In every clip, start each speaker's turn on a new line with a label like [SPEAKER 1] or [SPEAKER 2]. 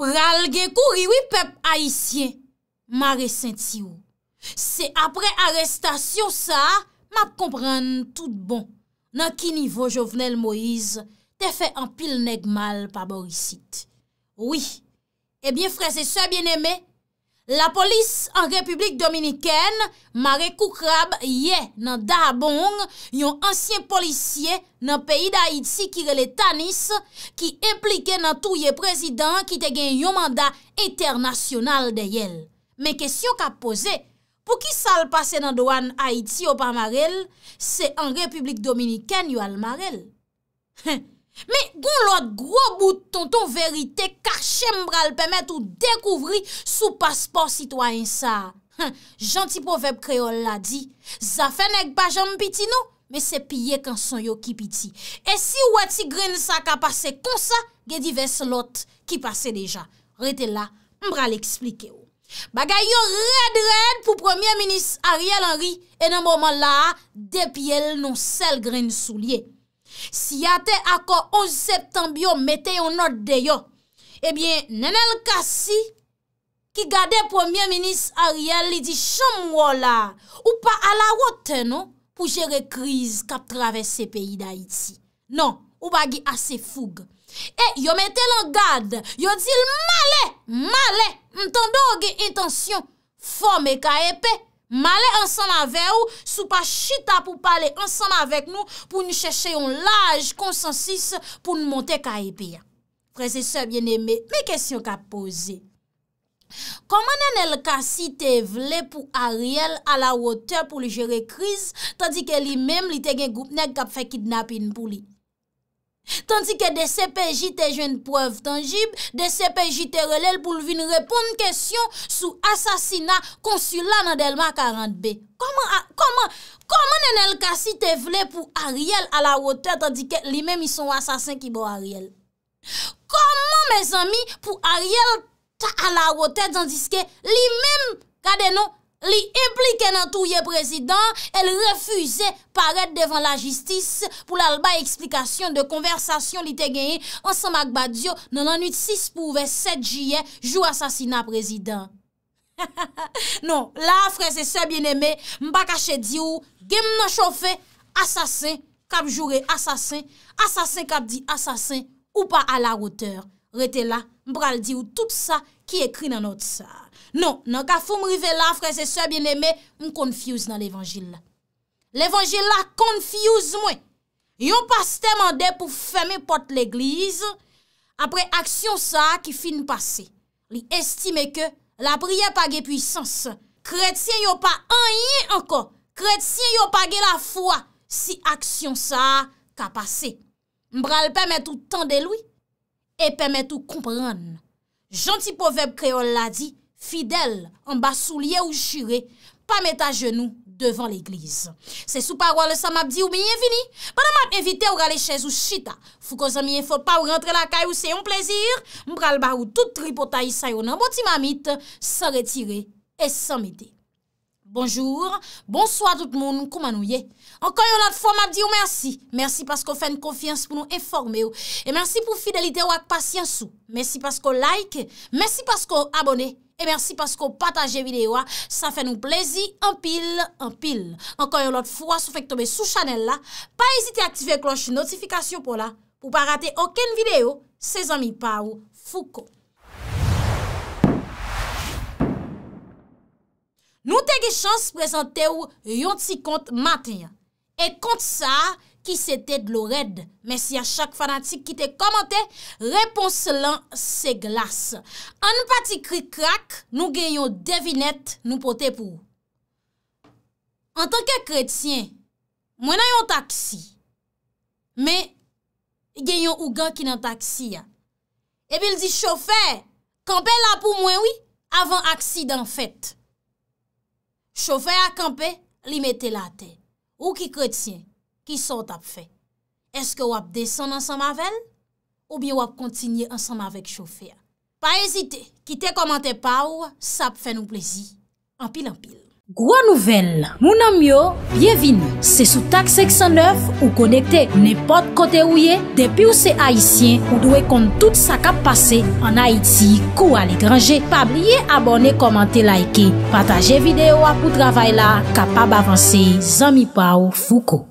[SPEAKER 1] pral gen kou riwi pep aisyen, ma resenti ou. Se apre arestasyon sa, map kompran tout bon. Nan ki nivo jovenel Moise, te fe an pil neg mal pa borisit. Oui, ebyen eh frese soye bien eme, La polis an Republik Dominiken mare koukrab ye nan dahabong yon ansyen polisye nan peyi da Haiti ki rele tanis ki implike nan touye prezident ki te gen yon manda eternasyonal de yel. Me kesyon ka pose, pou ki sal pase nan doan Haiti ou pa Marel, se an Republik Dominiken yon Marel. Me, goun lot gro bout ton ton verite kache mbral pemet ou dekouvri sou paspor sitwayen sa. Janti povep kreol la di, zafen ek pa jom piti nou, me se pye kan son yo ki piti. E si ou ati gren sa ka pase konsa, ge di ves lot ki pase deja. Retela, mbral eksplike yo. Bagay yo red red pou premier minis Ariel Henry, e nan mouman la, depi el non sel gren sou liye. Si yate akor 11 septembyo mette yon not deyo, ebyen nenel kasi ki gade Premier Minist Ariel li di chanm wola ou pa ala wote nou pou jere kriz kap traves se peyi da iti. Non, ou bagi ase foug. E yo mette lan gade, yo dil male, male, mtando ge intansyon fome ka epè, Malè ansan avè ou, sou pa chita pou pale ansan avèk nou pou nou chèche yon laj konsensis pou nou monte ka epè ya. Prese sè, bien eme, mi kesyon ka pose. Koman en el kasi te vle pou Ariel ala wote pou li jere kriz, tadike li mem li te gen goupnek kap fe kidnapin pou li? Tandikè de sepeji te jwen preuve tangib, de sepeji te relel pou lvin repon kèsyon sou asasina konsula nan delma 40B. Koman nen el kasi te vle pou Ariel a la wote tandikè li men mi son asasin ki bo Ariel? Koman me zami pou Ariel ta a la wote tandikè li men kade nou? Li implike nan touye prezident, el refuze paret devan la jistis pou la lba eksplikasyon de konversasyon li te genye ansan magbadyo 986 pou 27 jye jou asasina prezident. Non, la freze se bieneme, mba kache di ou, gem nan chofe, asasin, kap jure asasin, asasin kap di asasin, ou pa ala roteur. Rete la, mbral di ou tout sa ki ekri nanot sa. Non, nan ka foun mrive la, fray se soye bineme, mkonfiyouz nan l'evangil la. L'evangil la konfiyouz mwen. Yon pa se temande pou feme pot l'eglize, apre aksyon sa ki fin pase. Li estime ke la priye page puysans. Kretien yo pa anye anko. Kretien yo page la fwa si aksyon sa ka pase. Mbral pe met ou tan de loui. E pemet ou kompran, janti poveb kreol la di, fidel, an basou liye ou jire, pa met a jenou devan l'eglize. Se sou parwa le sa map di ou miye vini, pa nan map evite ou gale chez ou chita, fou kon zan miye fote pa ou rentre la kay ou se yon plezir, mbral ba ou tout tripotay sa yon an boti mamit, sa retire et sa meti. Bonjou, bonsoi tout moun koumanou ye. Ankon yon lot fwa mab di ou mersi. Mersi paskou fè n konfians pou nou eforme ou. E mersi pou fidelite ou ak pasyansou. Mersi paskou like, mersi paskou abone. E mersi paskou pataje vide ou a. Sa fè nou plezi, anpil, anpil. Ankon yon lot fwa sou fèk tobe sou chanel la. Pa ezite aktive kloche notifikasyon pou la. Ou pa rate oken vide ou, se zami pa ou fouko. Nou te ge chans prezante ou yon ti kont maten ya. E kont sa ki se te dlo red. Mes ya chak fanatik ki te komante, repons lan se glas. An nou pati kri krak, nou gen yon devinet nou pote pou. An tanke kretien, mwen ayon taksi. Me gen yon ougan ki nan taksi ya. E bil di chofer, kampe la pou mwen oui, avan aksidan fet. Chofè a kampe, li mette la te. Ou ki kretien, ki sot ap fe. Eske wap desen ansan mavel, ou bi wap kontinye ansan mavek chofè a. Pa ezite, ki te komante pa ou, sa ap fe nou plezi. Anpil anpil. Gwa nouvel, mounan myo, bienvin, se sou tak 609 ou konekte nepot kote ou ye, depi ou se Haitien ou dwe kont tout sa kap pase an Haiti kou ale grange, pa blye abone, komante, laike, pataje videyo apou travay la, kapab avanse, zami pa ou fuko.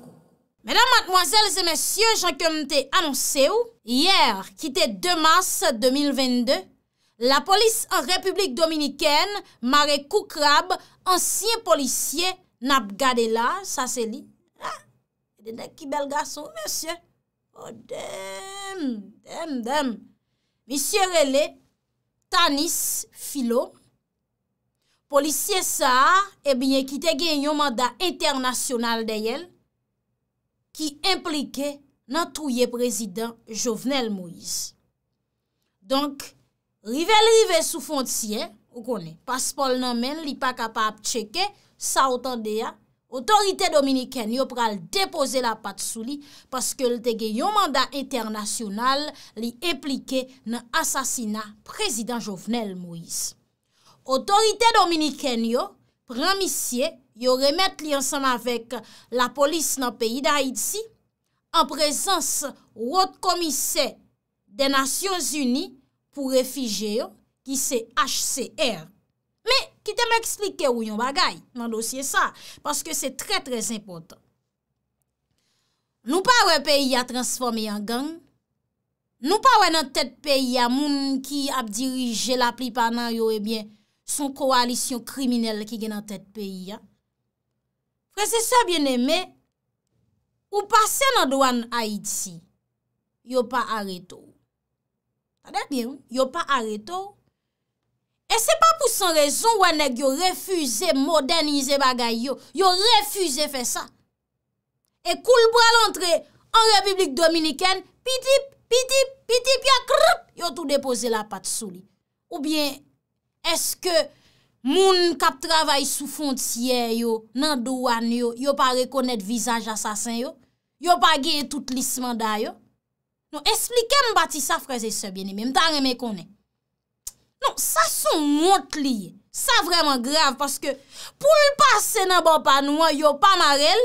[SPEAKER 1] Menan madmoazel, zemensye, jan ke mte anonse ou? Yer, ki te 2 mars 2022, la polis an Republik Dominikèn, Marek Koukrab, ansyen polisye, Nap Gadella, sa se li, ha, ah, denek ki bel gaso, monsye, o oh, dem, dem, dem, misye rele, Tanis Filo, polisye sa, e eh bine ki te gen yon manda internasyonal deyel, ki implike nan touye prezident Jovenel Moïse. Donk, Rive l'rive sou foncien, ou konen, paspol nan men li pa kapab cheke, sa otan deya, otorite dominiken yo pral depoze la pat sou li, paske l tege yon manda eternasyonal li eplike nan asasina prezident Jovenel Moïse. Otorite dominiken yo, pran misye, yo remet li ansan avèk la polis nan peyi da Haiti, an prezans wot komise de Nasyons Uni, pou refije yo, ki se HCR. Me, ki te me eksplike ou yon bagay, man dosye sa, paske se tre tre se impotant. Nou pa we peyi a transforme yon gang, nou pa we nan tet peyi a moun ki ap dirije la pli panan yo ebyen son koalisyon kriminel ki gen nan tet peyi a. Prese se bieneme, ou pase nan douan Haiti, yo pa areto. Yon pa areto. E se pa pou son rezon wane yo refuze modernize bagay yo. Yo refuze fe sa. E koulbwa l'entre en Republik Dominiken, pitip, pitip, pitip, ya krip, yo tou depoze la pat sou li. Ou bien, eske moun kap travay sou fonciye yo, nan douan yo, yo pa rekonet vizaj asasen yo, yo pa geye tout lisman da yo, Nou, esplikem bati sa fraze se bieni, mwen tan reme konen. Non, sa non, son mont bon li, sa vreman grav, paske pou l'passe nan bo panouan, yo pa marel,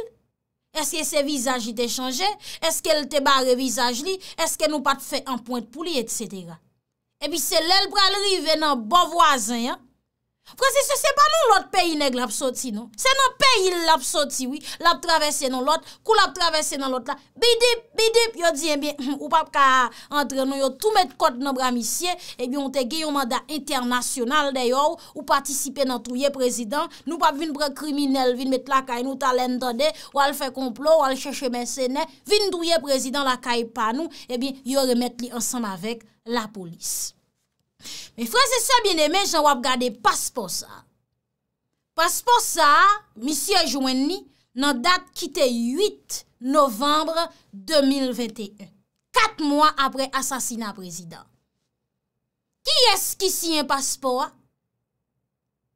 [SPEAKER 1] eske se vizaj ite chanje, eske l te bare vizaj li, eske nou pat fe an point pou li, etc. E pi se lèl pralri venan bo vwazen ya, Franses, se se pa nou lot peyi neg lap soti nou? Se nou peyi lap soti, oui, lap travese nou lot, kou lap travese nou lot la. Bidip, bidip, yo diye, eh ou pap ka antre nou, yo tou met kote nou bramisye, ebi eh yon te ge yon manda internasyonal, deyo, ou patisipe nan touye prezident. Nou pap vin bre kriminel, vin met lakay nou talen dande, ou al fe komplo, ou al cheche mense ne, vin touye prezident lakay pa nou, ebi eh yo remet li ansam avek la polis. Me franse sa bin eme jan wap gade paspo sa Paspo sa, misye Jouenni nan dat kite 8 novembre 2021 Kat mwa apre asasina prezident Ki eskisi yon paspo a?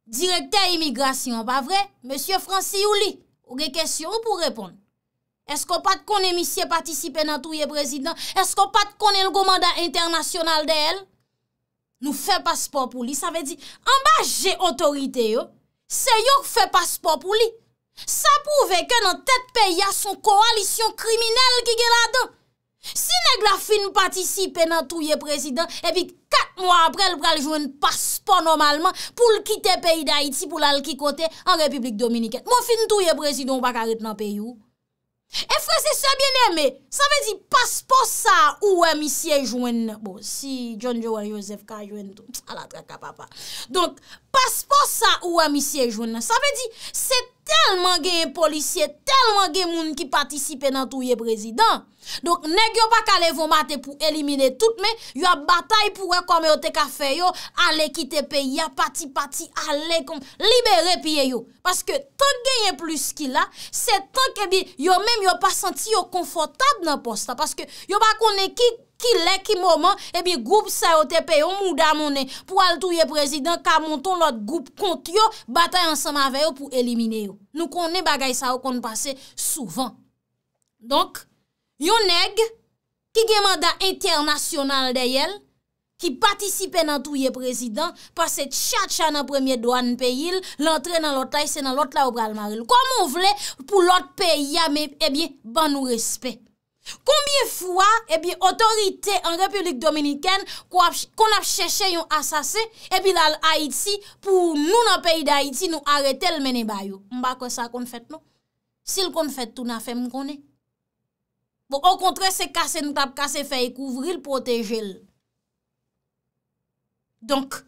[SPEAKER 1] Direkter imigrasyon, pa vre? Monsie Fransi ou li? Ou ge kesyon ou pou repon? Esko pat konen misye patisipe nan touye prezident? Esko pat konen gomanda internasyonal de el? Esko pat konen gomanda internasyonal de el? Nou fe paspor pou li, sa ve di, ambaje otorite yo, se yon fe paspor pou li. Sa pouve ke nan tet pe ya son koalisyon kriminel ki ge la dan. Si neg la fin patisipe nan touye prezident, epi kat mwa apre, l pral jwen paspor normalman pou l kite pe yi da iti pou l al ki kote an Republik Dominiket. Mo fin touye prezident baka ret nan pe yon. Efre se sebyen eme, sa ve di paspo sa ou wè mi siye jwen na. Bo, si John Joe an Yosef ka jwen to, ala traka papa. Donk, paspo sa ou wè mi siye jwen na. Sa ve di, se... telman genye polisye, telman genye moun ki patisipe nan tou ye prezident. Donk, nek yo pa kale von mate pou elimine tout, men, yo batay pou rekom yo te kafe yo, ale ki tepe, ya pati pati, ale kom, libere piye yo. Paske, ton genye plus ki la, se ton kebi, yo men yo pa senti yo konfortab nan posta. Paske, yo pa konen ki, Ki lek ki momen, ebi group sa yo te peyo mouda mounen pou al touye prezident ka monton lot group kont yo batay ansama veyo pou elimine yo. Nou konen bagay sa yo konen pase souvan. Donk, yon neg, ki gemanda internasyonal deyel, ki patisipe nan touye prezident, pase tchatcha nan premye doan peyil, lantre nan lotay, senan lot la obral maril. Komon vle pou lot pey ya, ebi e ban nou respet. Konbye fwa, ebi, otorite an Republik Dominiken kon ap cheshe yon asase, ebi la l'Haïti, pou nou nan peyi d'Haïti nou arete l'mene bayou. Mba kon sa kon fèt nou. Si l'kon fèt, tou na fèm konè. Bon, an kontre, se kase nou tap kase fè, e kouvri l'proteje l. Donk,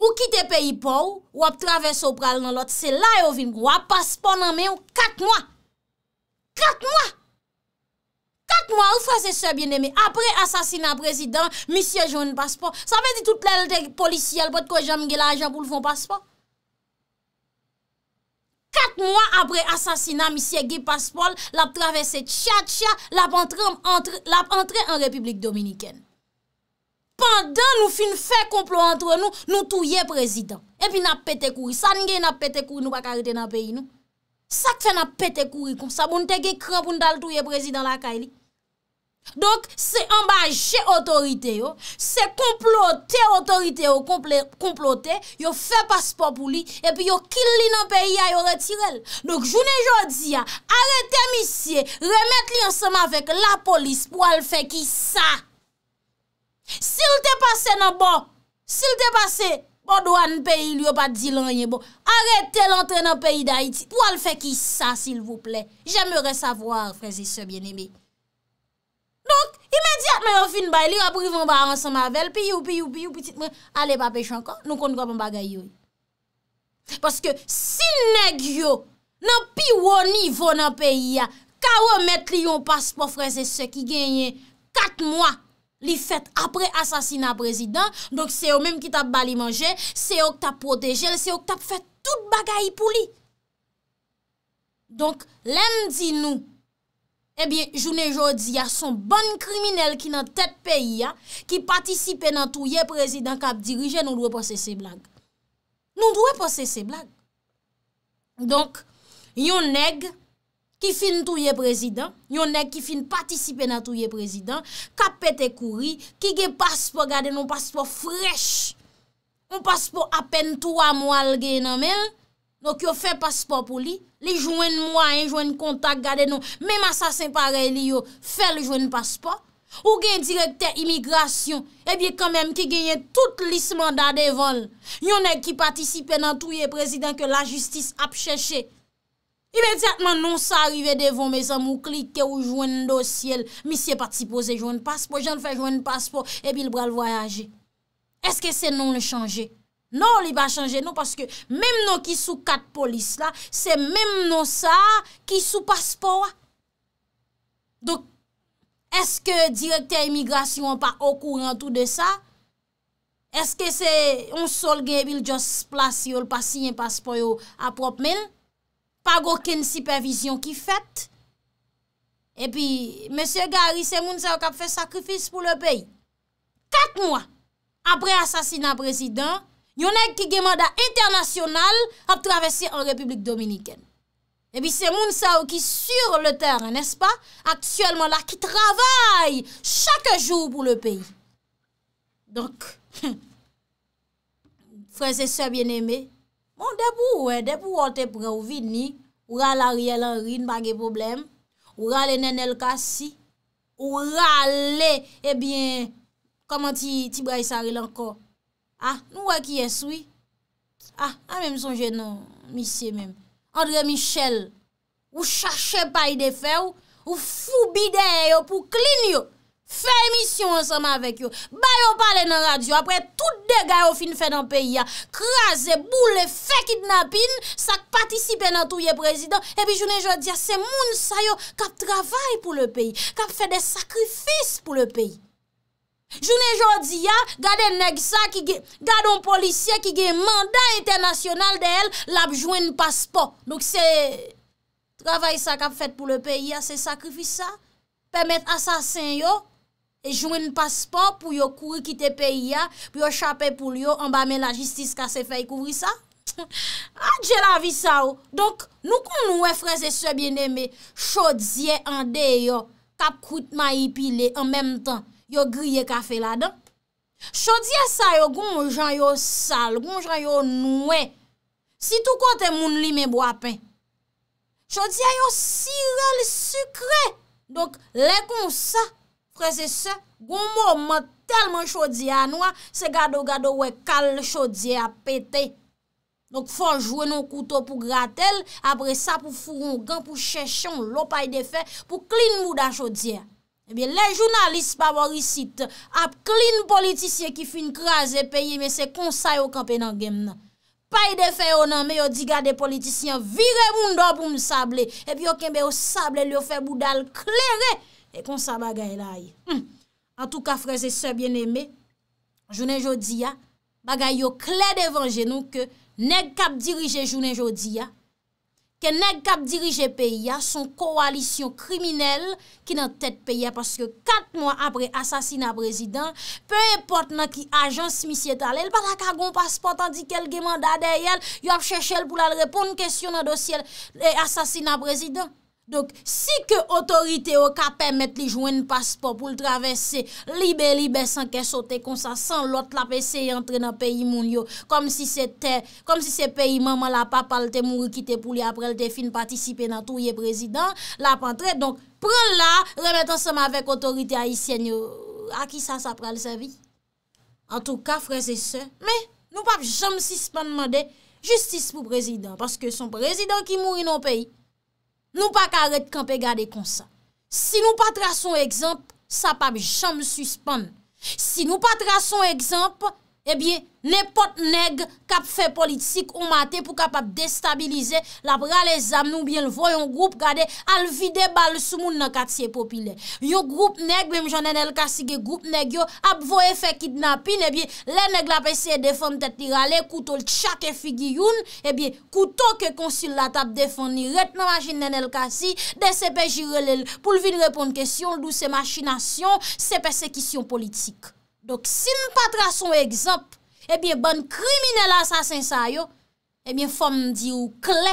[SPEAKER 1] ou kite peyi pou, wap travesse ou pral nan lot, se la yo vin, wap paspon nan men, kak mwa, kak mwa. Kat mwa ou fase se bieneme, apre asasina prezident, misye joun paspon. Sa pe di tout lèl de polisiyel bot ko jami gè la ajan pou l'fon paspon. Kat mwa apre asasina misye gè paspon, l ap travesse tchia tchia, l ap entre en Republik Dominikèn. Pandan nou fin fè komplo antre nou, nou touye prezident. E pi nap pete kouri, san gen nap pete kouri nou pa karete nan peyi nou. Sak fè nan pète kouri koum sa, moun te ge krempoun dal tou ye prezidant lakay li. Dok, se ambajé otorite yo, se komplote otorite yo, komplote, yo fè paspo pou li, epi yo kil li nan peyi ya yo retirel. Dok, jounen jodi ya, arete misye, remèt li ansama vek la polis pou al fè ki sa. Si l te pase nan bon, si l te pase... Bon do an peyi li yo pa di lanyen bon. Arrete l'antre nan peyi da iti. Po al fe ki sa sil vou ple. Jèmère sa vwa freze se bien eme. Donk, imèdiat mè yon fin bay li, wapou yon ba ansan ma vel, pi yon, pi yon, pi yon, ale pa peyi chankan, nou kon dròp m bagay yon. Paske si neg yo, nan pi wò ni vwa nan peyi ya, kawè met li yon paspo freze se ki genyen, kat mwa. Li fèt apre asasina prezident, donk se yo mèm ki tap bali manje, se yo tap proteje, se yo tap fèt tout bagay pou li. Donk, lèm di nou, ebyen, jounè jò di, ya son bon kriminel ki nan tèt peyi ya, ki patisipe nan tou ye prezident kap dirije, nou dwe pas se se blag. Nou dwe pas se se blag. Donk, yon neg... Ki fin touye prezidant, yonèk ki fin patisipe nan touye prezidant, kapete kouri, ki gen paspo gade nou paspo frech, nou paspo apen 3 mwal gen nan men, nou ki yo fe paspo pou li, li jwen mwa, e jwen kontak gade nou, mèm asasen pare li yo, fel jwen paspo, ou gen direkter imigrasyon, ebiye kanmèm ki genye tout lis mandade vol, yonèk ki patisipe nan touye prezidant ke la justis apcheche, Imediatman non sa arrive devon me zan mou klike ou jwen dosyel, misye pati pose jwen paspo, jen fè jwen paspo, e bil bral voyaje. Eske se non le chanje? Non li ba chanje, non paske mem non ki sou kat polis la, se mem non sa ki sou paspo wa. Dok, eske direkter imigrasyon pa okouran tout de sa? Eske se on sol gen bil jos plas yo l pasi yon paspo yo aprop meni? pas aucune supervision qui faite. Et puis, monsieur Gary, c'est ça qui a fait sacrifice pour le pays. Quatre mois après assassinat président, yon a qui a mandat international a traversé en République dominicaine. Et puis c'est moun ça qui sur le terrain, n'est-ce pas, actuellement là qui travaille chaque jour pour le pays. Donc frères et sœurs bien-aimés, Mwen bon, de pou wè, eh, de pou wote pre ou vini, ou ral a riel an rin bagè problem, ou ral nen el kasi, ou ral lè, ebyen, eh koman ti bra yi sa ril an ko. A, ah, nou wè ki yè soui? Ah, a, a mè m sonje nan, mi se mèm. Andre Michel, ou chache pa yi defè ou, ou fou bidè yo pou klini yo. Fè emisyon anseman avèk yo. Bayo pale nan radyo. Apre tout de gayo fin fè nan peyi ya. Krasè, boule, fè kidnapin. Sak patisipe nan touye prezident. Epi jounè jò diya, se moun sa yo kap travay pou le peyi. Kap fè de sakrifis pou le peyi. Jounè jò diya, gade nèg sa, gade on polisye ki gen manda internasyonal de el, lapjouen n'passe pa. Nouk se travay sa kap fèt pou le peyi ya, se sakrifis sa, pèmèt asasen yo, e jwen paspon pou yo kouri kite peyi ya, pou yo chapè pou yo, anba men la jistis ka se fè yi kouvri sa. A djè la vi sa ou, donk nou kon nou e freze se bienembe, chodziye andè yo, kapkout ma yi pile, an mèm tan, yo griye ka fè la donk. Chodziye sa yo goun jan yo sal, goun jan yo noue, si tou kote moun li me bwa pen. Chodziye yo sirel sukre, donk le kon sa, Pre se se, gounmou mwen telman chodye anwa, se gado gado we kal chodye ap pete. Donk fonjwe nou koutou pou gratel, apre sa pou furon, gan pou chesyon, lopay defen, pou klin mou da chodye. Ebyen, le jounalist pa waw risit, ap klin politisye ki fin kraze peye, me se konsay wakampe nan gem nan. Pay defen yonan, me yo di gade politisye, vire moun do pou mou sable. Ebyen, eh yo kembe yo sable, yo fe mou dal kleri. E konsa bagay la yi. An tou ka freze se bien eme, jounen jodi ya, bagay yo kle devan genou ke neg kap dirije jounen jodi ya, ke neg kap dirije pe ya, son koalisyon kriminel ki nan tet pe ya, paske kat mwa apre asasina prezident, pe e pot nan ki ajan smisye talen, batak agon paspot an di kel gemanda de yel, yo ap chechel pou la repon kesyon nan dosyel eh, asasina prezident. Donk, si ke otorite o ka pemet li jwen paspo pou l travese libe libe san ke sote kon sa san lot la pe se y entre nan peyi moun yo. Kom si se peyi maman la pa pal te mou ki te pou li aprel te fin patisipe nan tou ye prezident la pan tre. Donk, pren la, remet an seman vek otorite a isen yo. A ki sa sa pral sa vi? An tou ka freze se. Me, nou pa jom si seman mande justice pou prezident. Paske son prezident ki moun yon peyi. Nou pa karet kan pe gade kon sa. Si nou pa trason ekzamp, sa pa jom suspan. Si nou pa trason ekzamp, Ebyen, eh nepot neg kap fe politik ou mate pou kap ap destabilize, la pra le zam nou eh bien voyon group gade al vide bal sou moun nan katsye popile. Yo group neg, bem jan en el kasi ge group neg yo, ap voye fe kidnapin, ebyen, le neg eh la pesye defon tet li rale kouto l chake figiyoun, ebyen, kouto ke konsilat ap defon ni ret nan wajin en el kasi, de sepe jirele pou l vide repon kesyon l dou se machinasyon sepe sekisyon politik. Dok si nou patra son egzop, ebyen ban kriminele asasinsa yo, ebyen fom di ou kle,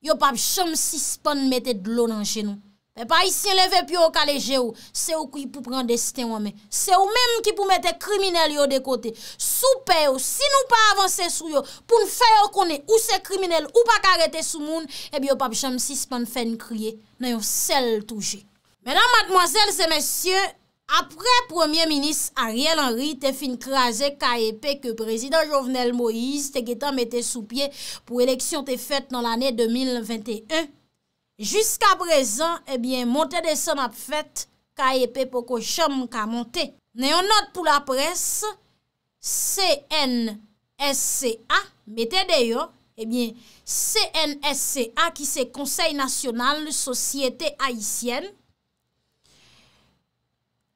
[SPEAKER 1] yo pap chanm sispan mette dlo nan chenou. Pe pa isi enleve pi ou kaleje ou, se ou ki pou pran desten wame. Se ou menm ki pou mette kriminele yo de kote. Sou pe ou, si nou pa avanse sou yo, pou nfe yo kone ou se kriminele ou pa karete sou moun, ebyen pap chanm sispan fen kriye, nan yo sel touje. Menan matmoazel se mesye, Apre Premier Minis Ariel Henry te fin kraze ka epè ke prezident Jovenel Moïse te getan mette sou pie pou eleksyon te fet nan l'anè 2021. Juska prezant, ebyen, montè de som ap fet, ka epè poko chom mou ka montè. Ne yon not pou la presse, CNSCA, mette deyo, ebyen, eh CNSCA ki se konsey nasyonal sosyete haisyen,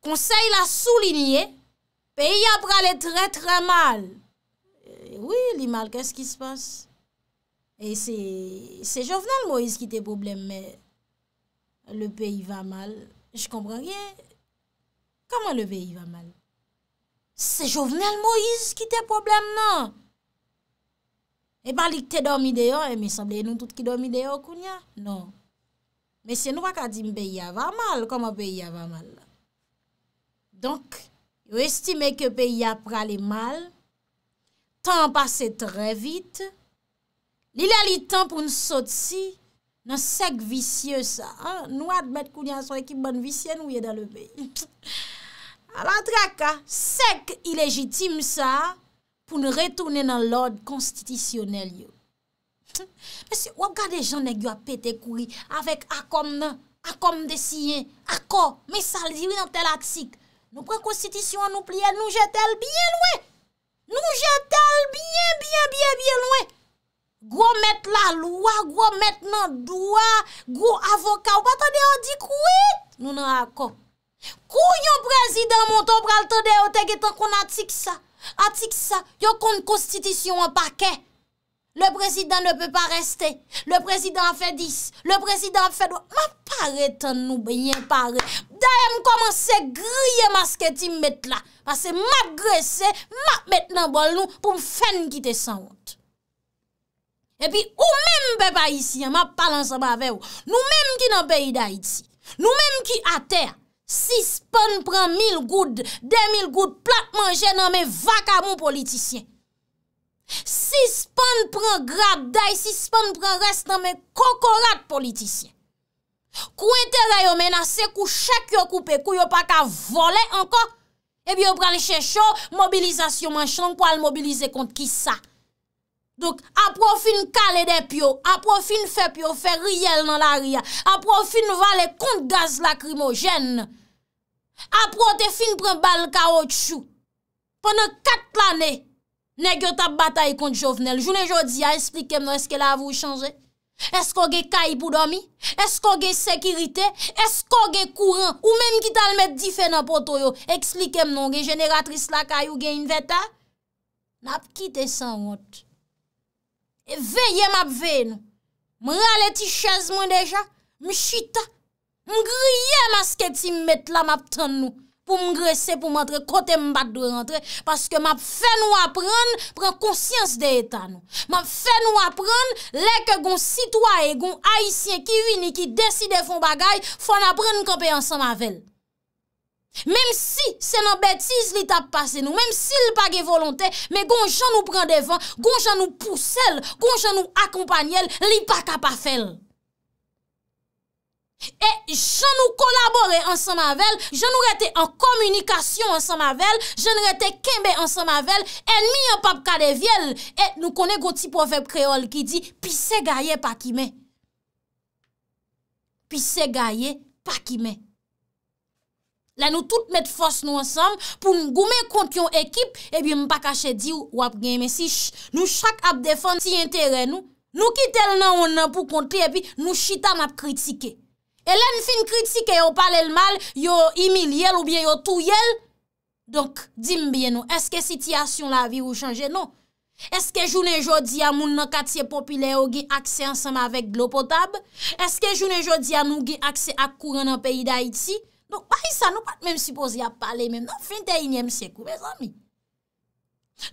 [SPEAKER 1] Konsey la sou linye, peyi ap rale tre tre mal. Eh, oui, li mal, kèsk ki s'pense? E se eh, jovenel Moïse ki te probleme, me le peyi va mal. Je kompran rye, kama le peyi va mal? Se jovenel Moïse ki te probleme nan? E eh bali ki te dormi deyon, e me sableye nou tout ki dormi deyon kounya? Non, me se nou akadim peyi ava mal, kama peyi ava mal nan? Donk, yo estime ke peyi apra le mal, tan an pase tre vite, li la li tan pou nou sot si, nan sek visye sa, nou admet kou ni an son ekip ban visye nou ye dan le peyi. Alantra ka, sek i legitime sa, pou nou retoune nan l'od konstitisyonel yo. Mese, wakade jan negyo apete kou li, avek akom nan, akom de siye, akor, mesal diwi nan tel atsik, Nou pre konstitisyon an nou pliye, nou jetel biye lwe. Nou jetel biye, biye, biye, biye lwe. Gwo met la lwa, gwo met nan dwa, gwo avokaw, pata deyo di kou it, nou nan akom. Kou yon prezident mwoto pral ta deyo te getan kon atik sa, atik sa, yo kon konstitisyon an pakey. Le presidant ne pe pa reste, le presidant fe dis, le presidant fe do. Ma pare tan nou be, nyen pare. Daye m komanse griye maske ti met la. Pase ma gresse, ma met nan bol nou pou m fen ki te san wote. E pi ou men be pa yisi, ma palan sa ba ve ou. Nou men ki nan be yida yisi. Nou men ki ate, 6 pon pran 1000 goud, 2000 goud plat manje nan me vaka mou politisyen. Si span pran grad day, si span pran rest nan men kokorat politisyen. Kwen te rayon menase kou chèk yo koupe, kou yo pa ka vole anko, ebi yo pran lèche chò, mobilizasyon manchang pou al mobilize kont ki sa. Dok, apro fin kalè de pyo, apro fin fè pyo, fè riyel nan la riyan, apro fin valè kont gaz lakrimogen, apro te fin pran bal ka o tchou, pwene kat planè, Ne gyo tap bata yi konti jovenel. Jounen jodi a, esplikem nou eske la avou yi chanze. Esko ge kayi pou domi? Esko ge sekirite? Esko ge kouran? Ou menm ki tal met dife nan poto yo? Ekslikem nou, ge jeneratris la kayi ou gen yin veta? Nap kite san rot. E veye map veye nou. Mwen ale ti chenze mwen deja. Mwen chita. Mwen griye maske ti met la map tan nou. pou m gresè, pou m antre, kote m bat dwe rentre, paske map fè nou apren, pren konsyans de etan nou. Map fè nou apren, lè ke goun sitwa e goun haisyen kiwi ni ki deside fon bagay, fon apren kope ansan mavel. Mem si se nan betiz li tap pase nou, mem si l pa ge volontè, me goun jan nou pren devan, goun jan nou pousse l, goun jan nou akompanyel, li pa kapafel. E jan nou kolabore an san mavel, jan nou rete an komunikasyon an san mavel, jan nou rete kembe an san mavel, en mi an pap kade vyele. E nou kone goti profep kreol ki di, pi se gaye pa ki me. Pi se gaye pa ki me. La nou tout met fos nou ansam pou nou goumen kont yon ekip, e bi mpa kache di ou wap gen me si chak ap defan ti entere nou. Nou ki tel nan ou nan pou konti e bi nou chita map kritike. Elen fin kritike yo pale l mal, yo imil yel ou bien yo tou yel. Donk, dim bien nou, eske sityasyon la vi ou chanje nou? Eske jounen jodi a moun nan katye popile ou gi akse ansama vek glopotab? Eske jounen jodi a nou gi akse ak kouren nan peyi da iti? Donk, bayi sa nou pat menm suppose ya pale menm nan fin te inyem sekou, bezan mi?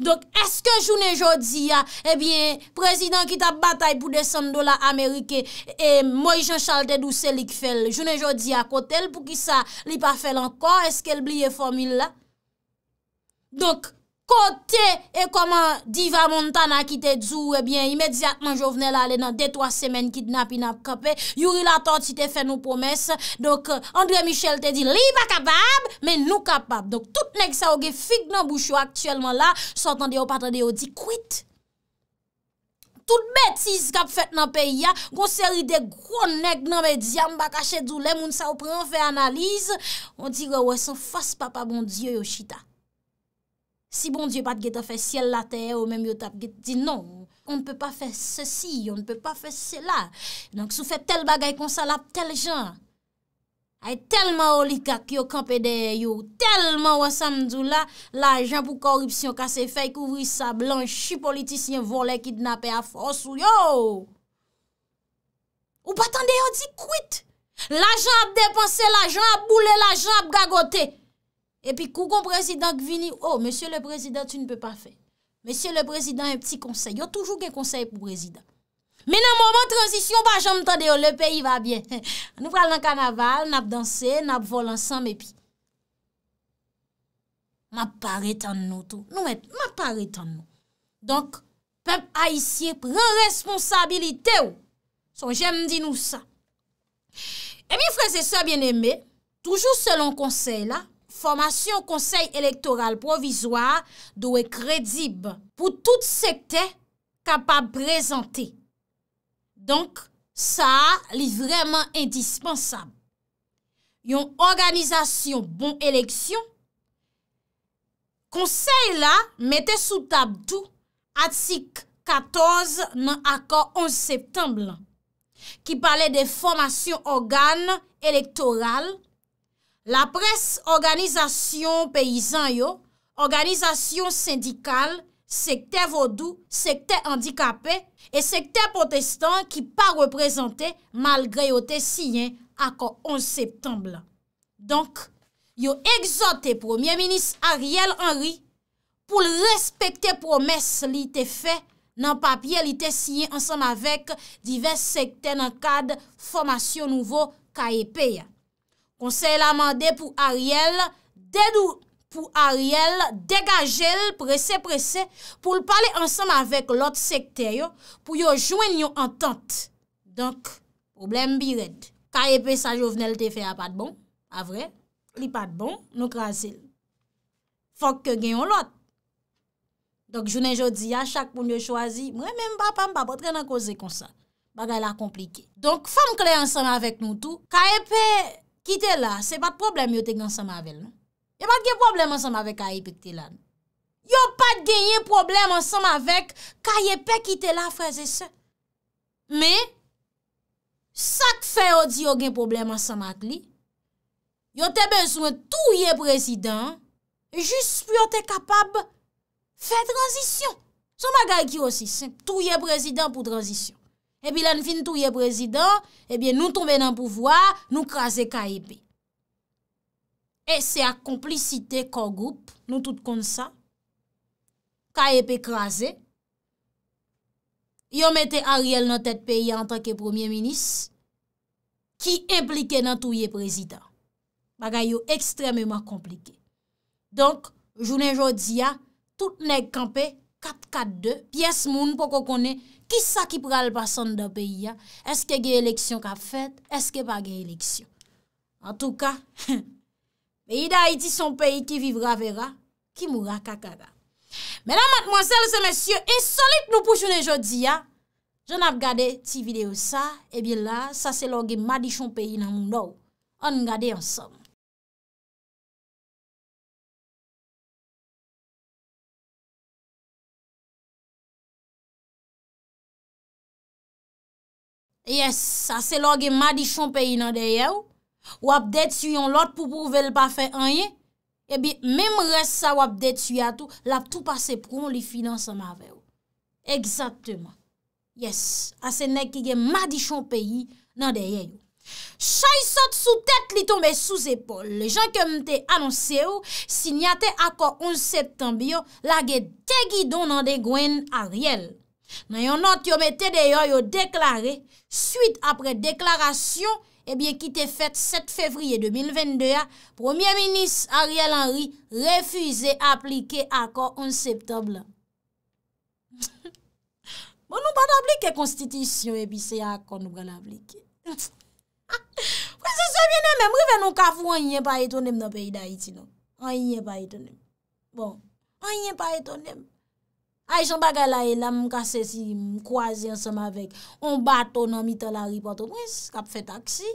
[SPEAKER 1] Donk, eske jounen jodi ya, ebyen, prezident ki ta batay pou desan do la Amerike, e moi jan chalde dou selik fel, jounen jodi ya kotel pou ki sa li pa fel ankon, eske el bliye formil la? Donk, Kote e koman diva montana ki te dzou, ebyen eh imediatman jo vene la alen nan detwa semen kit napi nap kape, yuri la tante si te fè nou pomese, donk euh, Andre Michel te di li ba kapab, men nou kapab. Donk tout nek sa ouge fig nan bouchou aktuelman la, sotan de ou patan de ou di kwit. Tout betiz kap fèt nan peyi ya, gonseri de goun nek nan me diyam baka chè dzou, lem moun sa ou pran fè analize, on di ge wè son fòs papa bon diyo yo chita. Si bon diyo pat ge te fe siel la teye ou menm yo tap ge te di non. On ne pe pa fe se si, on ne pe pa fe se la. Nank sou fe tel bagay kon salap tel jan. Ay telman olikak yo kampe deye yo. Telman wansam dula la jan pou korupsyon ka se fe kouvri sa blanchi politisyen volen kidnapen a fos ou yo. Ou batan deyo di kwit. La jan ap depanse, la jan ap boule, la jan ap gagote. epi kou kon prezidant k vini, oh, monsye le prezidant, tu n'pe pa fe. Monsye le prezidant, yon pti konsey, yon toujou gen konsey pou prezidant. Men nan mouman transisyon, pa jom tande yo, le peyi oh, va bien. Nou pral nan kanaval, nap danse, nap vol ansam, epi. Ma pare tan nou tou. Nou et, ma pare tan nou. Donk, pep a isye, pren responsabilite yo. Son jem di nou sa. E mi freze sa, bien eme, toujou selon konsey la, Formasyon konsey elektoral provizwa do e kredib pou tout sekte kapap prezante. Donk sa li vreman indispensab. Yon organizasyon bon eleksyon, konsey la mette sou tab tou atik 14 nan akor 11 septemblan ki pale de formasyon organ elektoral La presse, organizasyon peyizan yo, organizasyon syndikal, sekte vodou, sekte andikapè, e sekte protestan ki pa reprezentè malgre yo te siyen akon 11 septemblan. Donk, yo egzote Premier Minist Ariel Henry pou l'espekte promes li te fe nan papye li te siyen ansanm avek divers sekte nan kade Formasyon Nouveau K.E.P. ya. Konsey la mande pou Ariel, dedou pou Ariel, degaje l, prese prese, pou l pale ansam avek lot sekter yo, pou yo jwen yon entante. Donk, problem bi red. Kayepe sa jovenel te fe apat bon, avre, li pat bon, nou krasil. Fok ke genyon lot. Donk, jounen jodi ya, chak pou nyon chwazi, mwen men mbapam, mbapap, genan koze konsan. Bagay la komplike. Donk, fam kle ansam avek nou tou, kayepe... ki te la, se pat problem yo te gen sa mavel, no? Yo pat gen problem an sa mavek a ye pek te la, no? Yo pat genye problem an sa mavek ka ye pek ki te la freze se. Me, sak fe o di yo gen problem an sa ma kli, yo te bezwen touye prezident, jist pou yo te kapab fe tranzisyon. Soma gay ki osi, touye prezident pou tranzisyon. epi lan fin touye prezident, epi eh nou tombe nan pouvoi, nou kraze KIP. E se ak komplicite kogoup, nou tout kon sa, KIP kraze, yo mette Ariel nan tet peyi an tanke premier minis, ki implike nan touye prezident. Baga yo ekstremema komplike. Donk, jounen jodi ya, tout nek kampe, 4-4-2, piyes moun pou konen Kisa ki pral pasan da peyi ya? Eske ge eleksyon ka fet? Eske pa ge eleksyon? En tou ka, me yi da iti son peyi ki vivra vera, ki mura kakada. Mè nan matmwansel se mèsyo insolite nou poujounen jodi ya, jen ap gade ti video sa, ebi eh la, sa se logi madi chon peyi nan moun do. An gade ansam. Yes, ase lor gen madichon peyi nan deye yo, wap det suyon lot pou pou vel pa fe anye, ebi eh mem res sa wap det suyato, lap tou pase prou li finanse mave yo. Eksapteman, yes, ase nek gen madichon peyi nan deye yo. Chayisot sou tet li tombe sou zepol, le jan ke mte anonseyo, sinyate akor 11 septembyo, lage tegi don nan de gwen a riel. Nan yon not yon mette de yon yon deklaré suite apre deklarasyon ebyen ki te fèt 7 fevriye 2022 Premier Ministre Ariel Henry refüze aplike akon 11 septembre Bon nou ban aplike konstitisyon ebyen se akon nou ban aplike Wè se soubine mèm mèm rive nou kavou an yon pa etonem nan peyi da iti an yon pa etonem bon an yon pa etonem A yon bagay la e lam kase si mkwazi ansam avek, on bato nan mita la ripote, mwen se kap fe taksi.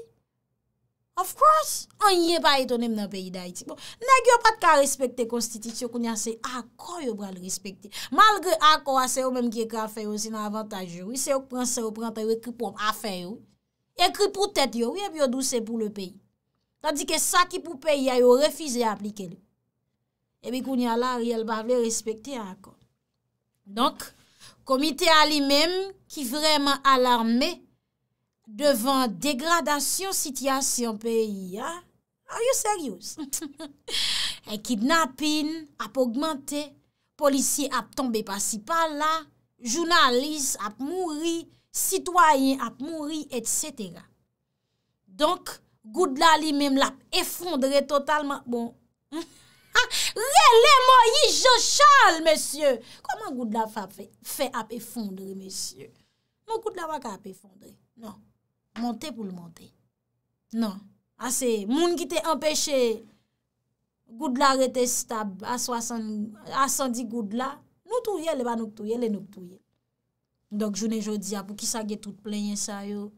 [SPEAKER 1] Of course, on yon pa etonem nan peyi da iti. Bon, neg yon pat ka respekte konstitisyon, koun ya se akon yon pral respekte. Malge akon ase yo menm ki ekra feyo si nan avantaj yo, se yo pran se yo pran peyo ekri poum, afen yo, ekri pou tete yo, yon yon dou se pou le peyi. Tadi ke sa ki pou peyi ya yo refize aplike li. Ebi koun ya la real bavle respekte akon. Donk, komite a li menm ki vreman alarme devan degradasyon sityasyon peyi, ha? Are you serious? E kidnapin ap augmente, polisye ap tombe pasipa la, jounalise ap mouri, sitwayen ap mouri, etc. Donk, goudla li menm la ap efondre totalman, bon, hm. Ha, ah, rele mo yi jo chal, mesye. Koman goudla fap fe ap efondre, mesye? Non, non. non. ah, moun goudla wak ap efondre? Non, monte pou l'monte. Non, ase, moun ki te empeshe goudla rete stab a 110 goudla, nou touye le ba nou touye, le nou touye. Dok, jounen jodi ap, pou ki sa ge tout plenye sa yo?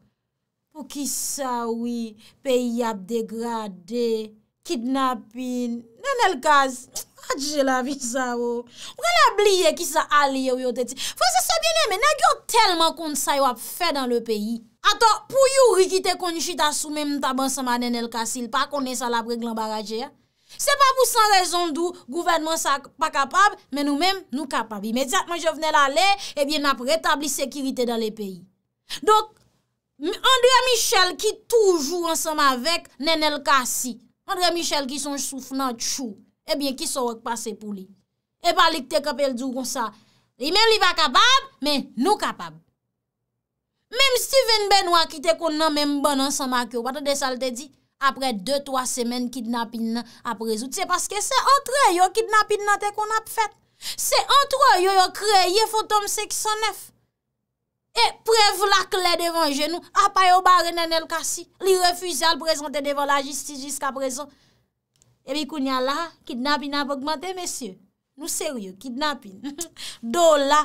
[SPEAKER 1] Pou ki sa, oui, peyi ap degradé? Kitnapin, nenel kasi, adje la vizan wou. Wè la bliye ki sa aliye wè yo teti. Fosè sa bine men, nagyo telman kont sa yo ap fè dan le peyi. Atò, pou yu rikite konjit asou men mta bansama nenel kasi, l pa konè sa la prek l'embarajè ya. Se pa pou san rezon dou, gouvenman sa pa kapab, men nou men nou kapab. Medyatman jè vnen l'alè, ebyen ap retabli sekirite dan le peyi. Dok, André Michel ki toujou ansama vek nenel kasi. Andre Michel ki son souf nan tchou, ebyen eh ki sa wak pase pou li. E pali ki te kapel djou kon sa. I men li va kapab, men nou kapab. Mem Steven Benoit ki te kon nan men banan bon sa ma kyo, pata de sal te di, apre 2-3 semen kidnapin nan apre zout. Se paske se antre yo kidnapin nan te kon ap fèt. Se antre yo yo kreye fotom se ki son nef. E prev la kle devan jenou, apay ah, ou ba renen el kasi. Li refuze al prezante devan la jistise jiska prezon. Ebi eh kounya la, kidnabi nan bagmante, mesye. Nou seryo, kidnabi. Do la,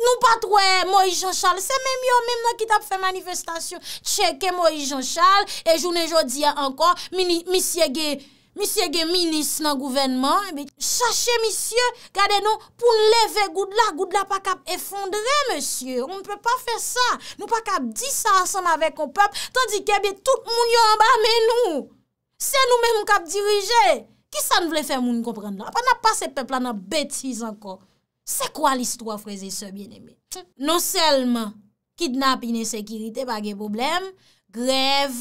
[SPEAKER 1] nou patwè eh, Moïse Jean Charles, se mèm yo mèm la ki tap fè manifestasyon. Cheke Moïse Jean Charles, e jounen jodi an kon, mini misyege... misye gen minis nan gouvenman, e chache misye, gade nou, pou nou leve goudla, goudla pa kap efondre, monsye, ou nou pe pa fe sa, nou pa kap disa ansan avek ou pep, tandike, eh be, tout moun yo anba men nou, se nou men mou kap dirije, ki sa nou vle fe moun yon komprendan, apan na pa se pep la nan betiz ankon, se kwa l'istwa freze se, bien eme, non selman, kidnap inesekirite bagen problem, grev,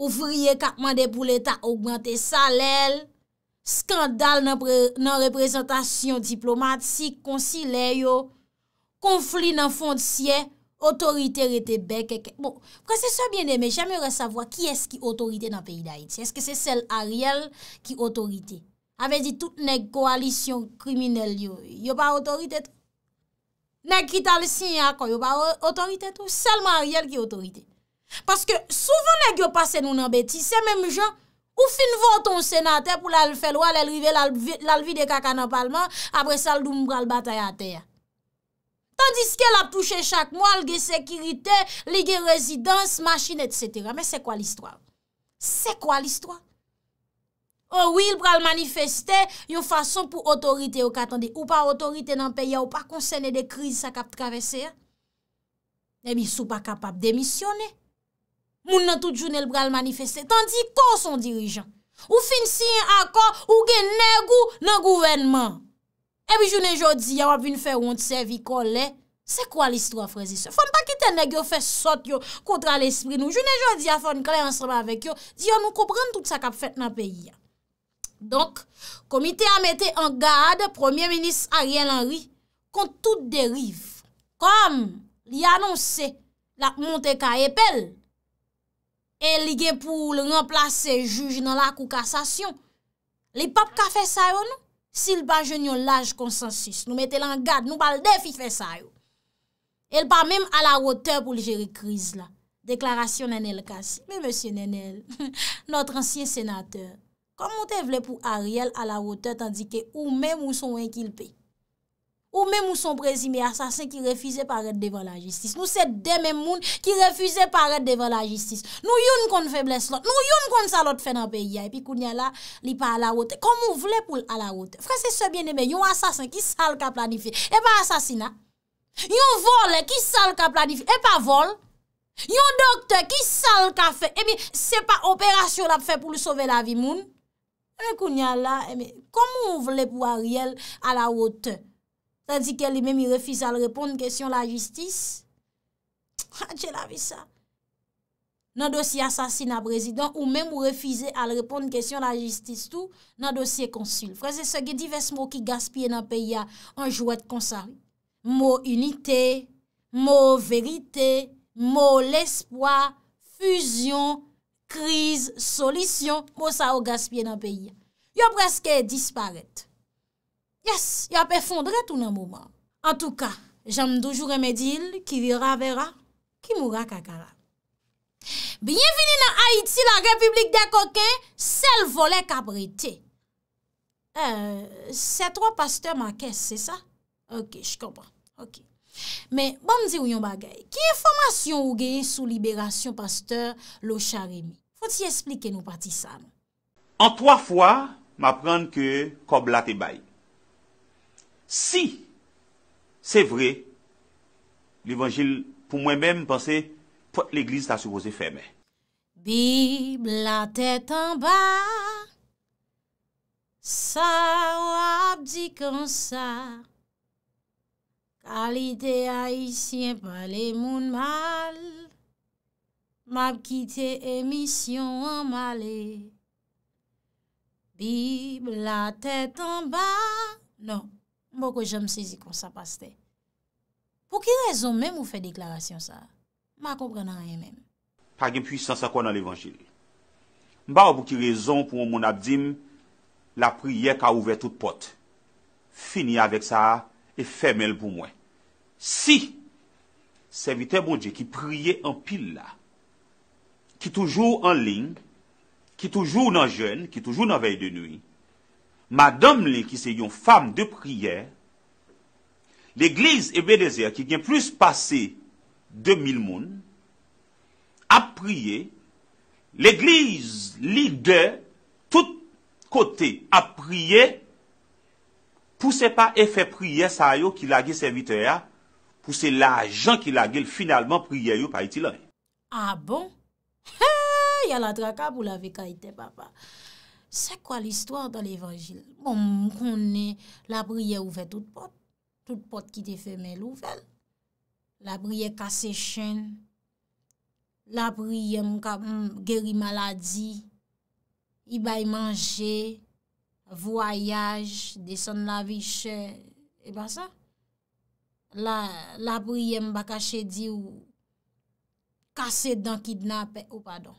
[SPEAKER 1] ouvriye kapman de pou l'Etat augmente salel, skandal nan reprezentasyon diplomatik, konsile yo, konflit nan fondsye, otorite rete bekeke. Bon, pou ka se so bien deme, jami re savoa ki eski otorite nan peyi da iti. Eske se sel a riel ki otorite. A ve di tout nek koalisyon kriminel yo, yo pa otorite to. Nek ki tal sin ya yo pa otorite to. Selman a riel ki otorite. Paske souvene gyo pase nou nan beti, se menmou jan, ou fin voton senate pou la l felwa, la l vive, la l vide kaka nan palman, apre sa l doum bral bataye a teya. Tandiske la touche chak mwa, l ge sekirite, l ge rezidans, machine, etc. Men se kwa l istwa? Se kwa oh l istwa? Ou wil bral manifeste, yon fason pou otorite yo katande, ou pa otorite nan peye, ou pa konsene de kriz sa kap travese. Eh ne mi sou pa kapap demisyone. Moun nan tout jounel bral manifeste, tandi ko son dirijan. Ou fin si yon akor, ou gen negou nan gouvenman. Ebi jounen jodi, yon ap vin fè woun tsevi kolè. Se kwa l'istro a frazise? Fon pa kitè negyo fè sot yo kontra l'esprit nou. Jounen jodi a fon kle ansaba avèk yo, di yo nou kopren tout sa kap fèt nan peyi ya. Donk, komite a mette an gade, premier minis Ariel Henry, kon tout derive. Kom li anonsè la montè ka epèl, e El li gen pou le nan plase juj nan la kou kassasyon. Li pap ka fè sa yo nou? Sil pa jen yon laj konsensus, nou mette lan gad, nou balde fi fè sa yo. El pa menm ala roteur pou li jere kriz la. Deklarasyon nan el kasi. Me monsi nan el, notran siyen senateur, kon moun te vle pou Ariel ala roteur tandike ou menm ou son wèn ki l pey. Ou men mouson prezime asasin ki refize paret devan la jistis. Nou se deme moun ki refize paret devan la jistis. Nou yon kon febles lot. Nou yon kon salot fe nan peyi ya. E pi kounyala li pa ala wote. Kom moun vle pou ala wote. Frase se bien eme, yon asasin ki sal ka planifi. E pa asasina. Yon vol ki sal ka planifi. E pa vol. Yon dokte ki sal ka fe. E mi se pa operasyon la fe pou souve la vi moun. E kounyala, kom moun vle pou a riel ala wote. Lè di ke li mèm i refize al reponde kèsyon la jistis. Ah, Jè la vi sa. Nan dosye asasine a brezidon ou mèm ou refize al reponde kèsyon la jistis tou nan dosye konsul. Frèze se ki divers mò ki gaspye nan peya anjouèt konsal. Mò unitè, mò verite, mò lespoi, füzyon, kriz, solisyon mò sa ou gaspye nan peya. Yo preske disparèt. Yes, ya pe fondre tou nan mouman. An tou ka, janm doujou remedil, ki vira vera, ki moura kakara. Bienveni nan Haiti, la Republik de Koke, sel volè kabrete. Se tro pasteur ma kes, se sa? Ok, j kompan. Men, bon mzi ou yon bagay, ki yon fomasyon ou ge sou liberasyon pasteur lo charimi? Foti esplike nou pati sa.
[SPEAKER 2] An toa fwa, ma prende ke kob late bayi. Si, c'est vrai, l'évangile, pou mwen mèm, l'église sa soukose fèmè.
[SPEAKER 1] Bib la tèt an ba, sa wap di kan sa, ka l'idé a y sièm pa lè moun mal, ma kite emisyon an malè. Bib la tèt an ba, nan, Mbo ko jèm sezi kon sa paste. Pou ki rezon mè mou fè deklarasyon sa? Ma kompren nan yè mèm.
[SPEAKER 2] Kagem pwisan sa kon nan l'Evangil. Mba wou pou ki rezon pou moun abdim la priye ka ouve tout pot. Fini avèk sa e fèmèl pou mwen. Si, se vitè moun dje ki priye an pil la, ki toujou an ling, ki toujou nan jèn, ki toujou nan vey de noui, madame li ki se yon fam de priyer, l'Eglise Ebenezer ki gen plus pase 2000 moun, ap priyer, l'Eglise li de tout kote ap priyer, pou se pa e fe priyer sa yo ki la ge servite ya, pou se la jan ki la gel finalman priyer yo pa iti lan.
[SPEAKER 1] A ah bon? Ya la draka pou la ve ka ite papa. Se kwa l'histoire dan l'Evangil? Bon, mkone, la priye ouve tout pot, tout pot ki te femel ouvel. La priye kase chen, la priye mka geri maladi, i bay manje, voyaj, deson la vi chen, e ba sa. La priye mba kase di ou kase dan kidnap ou oh, pa donk.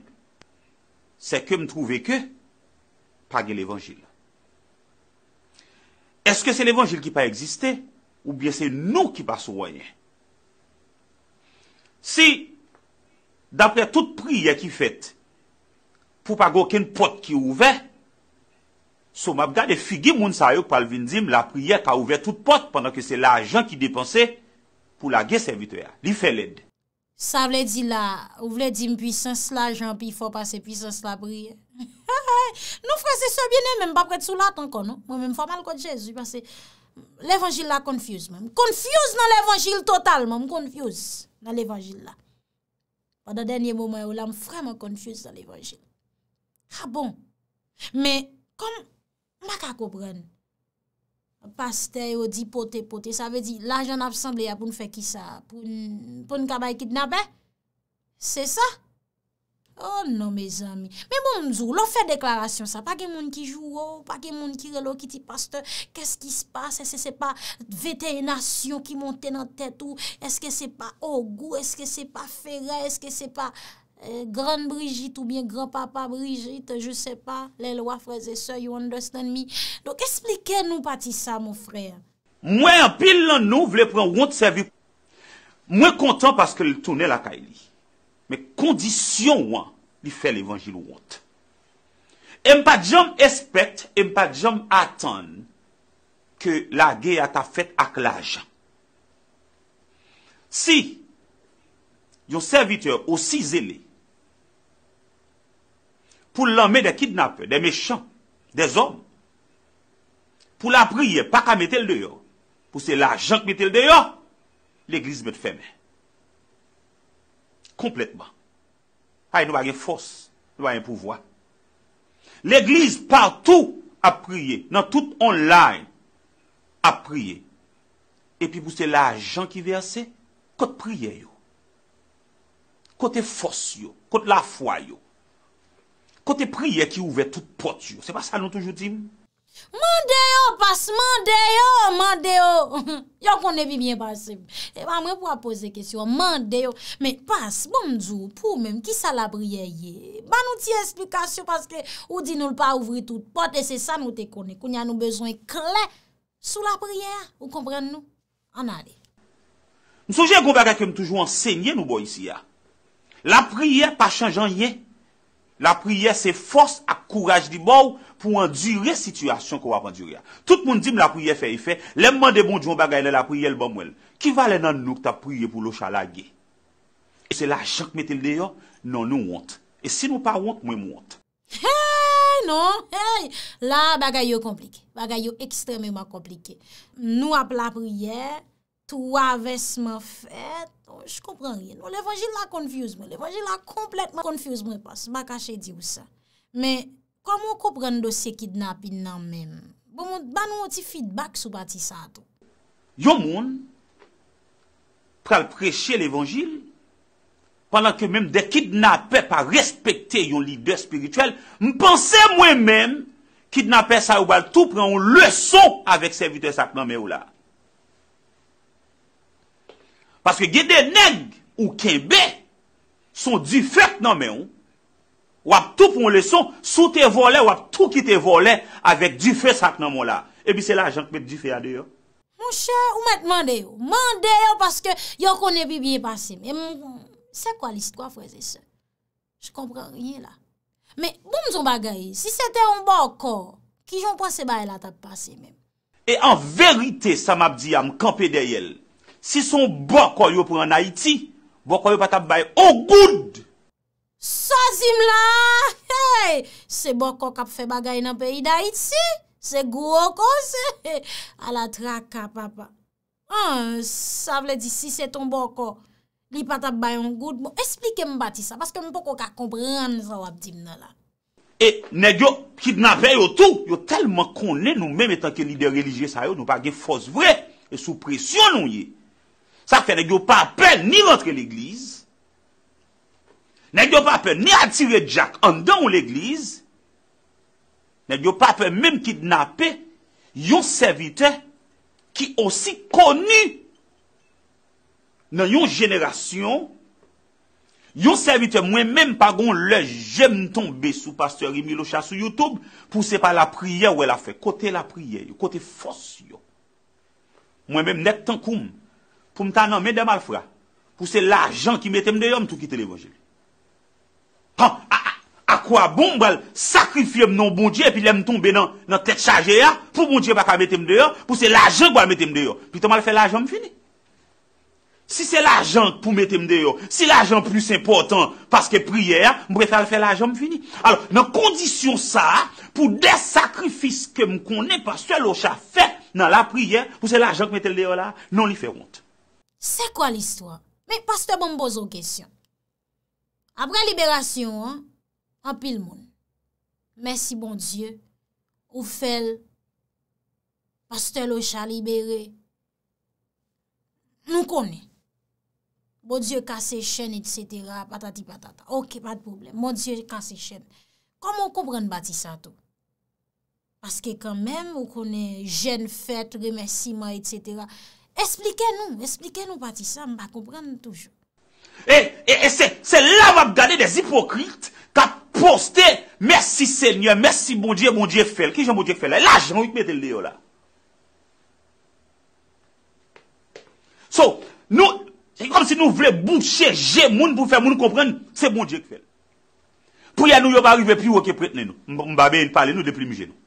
[SPEAKER 2] Se kem trouve ke, pa gen l'Evangil. Eske se l'Evangil ki pa egziste, ou bien se nou ki pa souwenye. Si, dapre tout priye ki fète, pou pa goken pot ki ouve, sou map gade figi moun sayo palvin zim la priye ka ouve tout pot, pandan ke se la ajan ki depanse pou la gen servitoya, li fè lede.
[SPEAKER 1] Sa vle di la, ou vle di mpuisans la jan, pi fò pa se puisans la briye. Nou frase se bine men, mpapre tso lat an kon, no? Mwen men fò mal kon Jez, jw pa se l'Evangile la konfuse men. Konfuse nan l'Evangile total, mwen konfuse nan l'Evangile la. Wada denye mwomè ou la, mfreman konfuse nan l'Evangile. Ha ah bon, men kom maka koprenne. Paste, o di pote pote, sa ve di, la jan ap sanble ya pou nou fe ki sa, pou nou kaba e kit nabe? Se sa? Oh non, me zami. Me bon mzou, lo fe deklarasyon sa, pa gen moun ki jou, oh, pa gen moun ki relo ki ti paste, kes ki se passe, se se pa veteinasyon ki monte nan tete ou, eske se pa ogou, eske se pa fere, eske se pa... Euh, gran Brigitte ou bien gran papa Brigitte, je se pa, lè lwa fraze, so you understand me. Donk esplike nou pati sa, moun frey.
[SPEAKER 2] Mwen apil lan nou, vle pou yon woun tsevi. Mwen kontan paske lè toune laka ili. Mwen kondisyon wouan li fe l'evangil woun te. Mwen pa jom espèt, mwen pa jom atan ke la gey ata fet ak la jan. Si yon serviteur osi zelè, pou l'anmen de kidnappe, de mechant, de zon. Pou la priye, pa ka metel de yo, pou se la jank metel de yo, l'Eglise met fèmè. Kompletman. Ah, Hay nou a gen fos, nou a gen pouvoi. L'Eglise partout a priye, nan tout online, a priye. E pi pou se la jank ki verse, kote priye yo. Kote fos yo, kote la fwa yo. Kote priye ki ouve tout pot yo, se pa sa nou toujou tim?
[SPEAKER 1] Mandeyo, pas, mandeyo, mandeyo. Yon kon nevi mien pas. E pa mwen pou apose kesyon, mandeyo. Me, pas, bon djou, pou mèm, ki sa la priye ye? Ban nou ti esplikasyon, paske ou di nou l pa ouvri tout pot, e se sa nou te kone, koun ya nou bezon klen sou la priye ya, ou kompren nou?
[SPEAKER 2] Anade. M sou jen koube akèm toujou ansenye nou bo yisi ya. La priye pa chanjan ye, La priye se fos ak kouraj di bou pou an dure situasyon kwa wap an dure. Tout moun di m la priye fey fey, lemman de bon diyon bagay bon, le la priye el bom wel. Ki vale nan nouk ta priye pou lo chala ge? E se la chak metel deyon, nan nou wont. E si nou pa wont, mwen mwont.
[SPEAKER 1] Hey, non, hey! La bagay yo komplike, bagay yo ekstremema komplike. Nou ap la priye, tou avesman fet, Je kompren rien, non, l'Evangile la konfuse mwen, l'Evangile la kompletman konfuse mwen pas, baka che di ou sa. Men, komon kompren dosye kidnap in nan men, bon moun ban moun ti feedback sou bati sa a tou.
[SPEAKER 2] Yon moun, pral preche l'Evangile, pandan ke men de kidnapè pa respekte yon lider spirituel, m'pense mwen men, kidnapè sa ou bal tou pre yon leson avèk servite sakman mè ou la. Paske gede neg ou kenbe son di fèk nan men ou, wap tou pou lè son, sou te volè, wap tou ki te volè, avèk di fèk sak nan mò la. Ebi se la, jant mèk di fèk adè yo.
[SPEAKER 1] Moun chè, ou mèk mandè yo? Mandè yo paske yo konè bi biye pasè. Mè moun, sè kwa lisit, kwa fwèzè se? J konprè rè yè la. Mè, bou mzon bagay, si se te yon bò kò, ki joun pasè baye la tap pasè mè.
[SPEAKER 2] E an verite, sa mabdi ya mkampè deyèl, Si son bonko yo pou an Haiti, bonko yo patap baye on goud.
[SPEAKER 1] Sazim la, hey, se bonko kap fe bagay nan peyi d'Haïti, se gou okos, ala traka papa. An, sa vle di si se ton bonko, li patap baye on goud, bon, explike mou bati sa, paske mou poko ka kompran zan wabdim nan la.
[SPEAKER 2] E, negyo, pit nan peyo tou, yo telman konnen nou mèm etan ke lider religye sa yo, nou pa ge fos vre, e sou presyon nou ye. sa fè ne gyo pape ni rentre l'eglize, ne gyo pape ni atire Jack andan ou l'eglize, ne gyo pape mèm kidnapè yon servite ki osi konu nan yon jenerasyon, yon servite mwen mèm pa gon le jèm ton besou pasteur Rimi Locha sou Youtube, pou se pa la priye ou el a fè, kote la priye yo, kote fos yo, mwen mèm netan koum, pour me de des malfrats. Pour c'est l'argent qui mettait dehors, tout quitter l'évangile. A ah, ah, à, quoi bon, bah, sacrifier mon bon Dieu, et puis l'aime tomber dans, la tête chargée, ah, pour bon Dieu bah, pas qu'à mettre dehors, pour c'est l'argent qu'on bah, mettre dehors. Puis tu mal fait l'argent, fini. Si c'est l'argent pour mettre dehors, si l'argent plus important parce que prière, je préfère faire l'argent fini. Alors, dans condition ça, pour des sacrifices que je connais, pas seul au chat fait dans la prière, pour c'est l'argent que mettez dehors là, non, fait honte.
[SPEAKER 1] Se kwa l'istwa? Me, paste bon bozo kesyon. Abra liberasyon, an, an pil moun. Mersi bon Diyo, ou fel, paste lo cha libere. Nou konen. Bon Diyo kase chen, et setera, patati patata. Ok, pati pouble. Mon Diyo kase chen. Koman koubran bati sa tou? Paske kanmen, ou konen jen fèt, remersi man, et setera, Esplike nou, esplike nou pati sa, mba koubran nou toujou.
[SPEAKER 2] E, e, e, se, se la mab gade de zipokrit, ka poste, mersi senyor, mersi bondye, bondye fel, ki jen bondye fel la, la jen mou it metel deyo la. So, nou, kom si nou vle boucheje moun pou fe moun kompren, se bondye fel. Pou ya nou yo mba rive pi ou ke pretene nou, mba be inpale nou depri mou jen nou.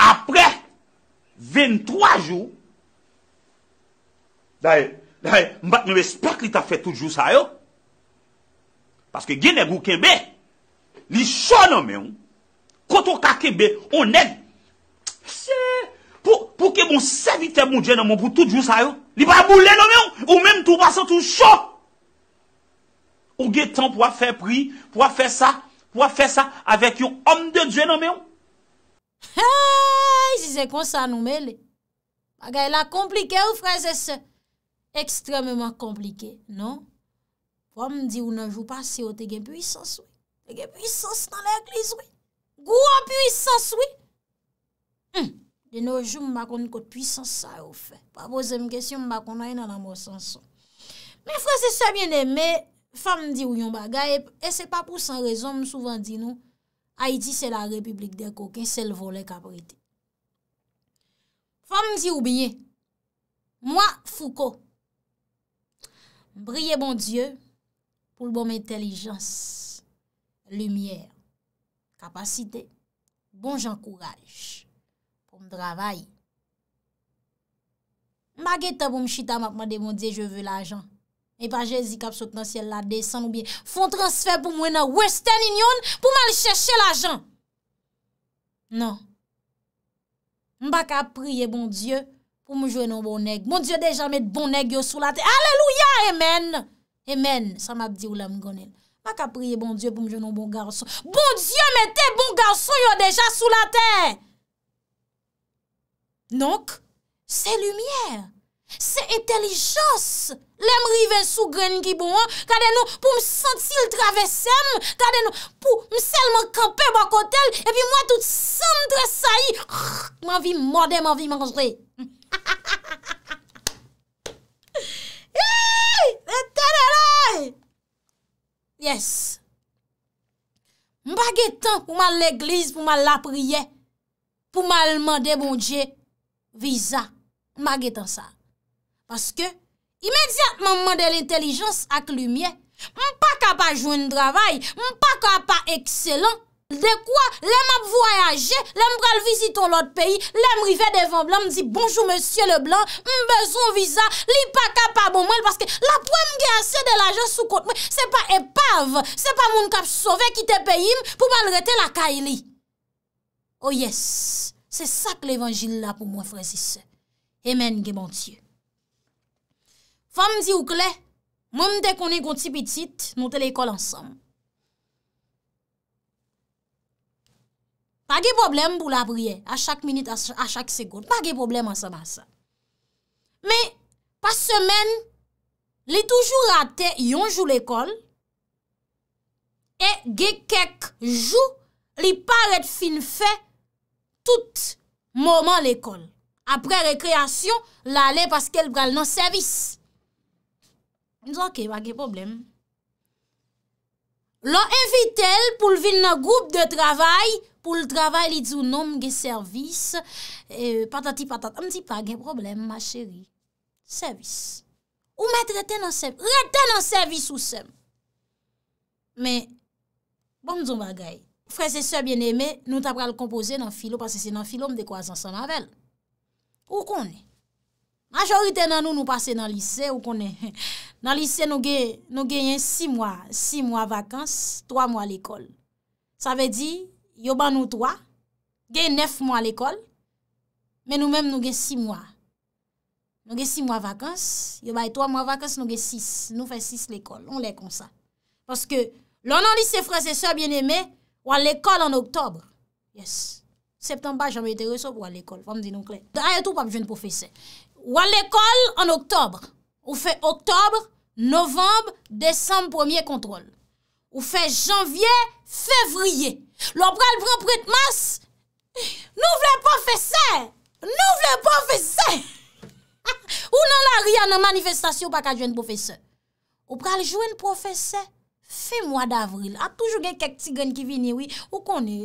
[SPEAKER 2] Apre, 23 jou, mbate nou espèk li ta fè tout jou sa yo, paske genè gou kenbe, li chò nanmen, koto kakebe, ou neg, pou ke moun servite moun djen nanmen pou tout jou sa yo, li ba moulè nanmen, ou mèm tou basan tou chò, ou genè tan pou a fè pri, pou a fè sa, pou a fè sa, avek yon om de djen non nanmen,
[SPEAKER 1] Hei, jize kon sa nou mele. Bagay la komplike ou fransese? Ekstremement komplike, non? Fwa m di ou nan jou pa se o te gen puissance ou? Gen puissance nan lèk lise ou? Gou an puissance ou? De nou jou m bakon nou kote puissance sa ou fe. Pa boze m kesyon m bakon nou a yon an amosanson. Men fransese sa m yon eme, Fwa m di ou yon bagay, E se pa pou san rezon m souvan di nou, Haiti se la republik de kokin, se l vole kapriti. Fami mzi oubine, mwa fuko. Briye bon die, pou l bom entelijans, lumiye, kapasite, bon jankouraj, pou m dravay. Mba gete pou m chita makman de bon die, jve l ajan. E pa jèzik ap sot nan sèl la desan ou bi foun transfer pou mwen nan western inyon pou mal chèche la jan. Nan. M baka priye bon Diyo pou m jouen nan bon neg. Bon Diyo dejan met bon neg yo sou la tè. Aleluya! Amen! Amen! Sa m ap di ou la m gonen. M baka priye bon Diyo pou m jouen nan bon garçon. Bon Diyo met te bon garçon yo dejan sou la tè! Nonk, se lumièr. Se etelijos. Le mrive sou gren ki bon an. Kade nou pou m senti l travessem. Kade nou pou m sel m kope bakotel. E pi mwa tout sendre sa yi. M avi m mode, m avi manjwe. E tenelay. Yes. M bagetan pou man l eglise, pou man la priye. Pou man l mande bon dje. Visa. M bagetan sa. Aske, imediatman mwen de l'intellijans ak lumye. Mwen pa kapa joun travay, mwen pa kapa ekselan. De kwa, lèm ap voyaje, lèm pral viziton l'ot peyi, lèm rive devan blan, mwen di bonjou monsye le blan, mwen bezon viza, lèm pa kapa bon mwen. Aske, la pwem ge ase de la jous sou kote mwen, se pa epav, se pa moun kap sove ki te peyim pou mal rete la kaili. O oh yes, se sa k l'evangil la pou mwen frezise. Emen ge bon tiyo. pa mdi ou kle, mwen mde konen kon ti bitit, nou te l'ekol ansam. Pa ge problem pou la vriye, a chak minute, a chak sekonde, pa ge problem ansam ansam. Me, pa semen, li toujou rate yon jou l'ekol, e ge kek jou, li paret finfe tout mouman l'ekol. Apre rekreasyon, la le paskel bral nan servis. Mwen zonke, wak gen problem. Lò evite l pou l vin nan goup de travay, pou l travay li dzou nom gen servis, patati patat. Mwen zi pa gen problem, ma cheri. Servis. Ou mwen treten nan servis, treten nan servis ou sem. Men, bon zon bagay. Frense sè bien eme, nou ta pral kompoze nan filo, panse se nan filo m de kwa zan san mavel. Ou konen? Majorite nan nou nou pase nan lise ou konen. Nan lise nou gen 6 mwa, 6 mwa vakans, 3 mwa l'ekol. Sa ve di, yo ban nou 3, gen 9 mwa l'ekol, men nou menm nou gen 6 mwa. Nou gen 6 mwa vakans, yo bay 3 mwa vakans, nou gen 6, nou fe 6 l'ekol. On lè kon sa. Paske, lò nan lise fras e so bien eme, wan l'ekol an oktobre. Yes. Septem pa, jaman ete reso pou wan l'ekol, fam di nou klen. Aya tou pap jwen profese. Ou an l'ekol an oktobre. Ou fe oktobre, novembe, decembe, premier kontrol. Ou fe janvier, fevrier. Lo pral proprit mas nou vle profese. Nou vle profese. Ou nan la riyan nan manifestasyon pa ka jwen profese. Ou pral jwen profese. Fè mwa d'avril, a toujou gen kek ti gen ki vini, ou koni,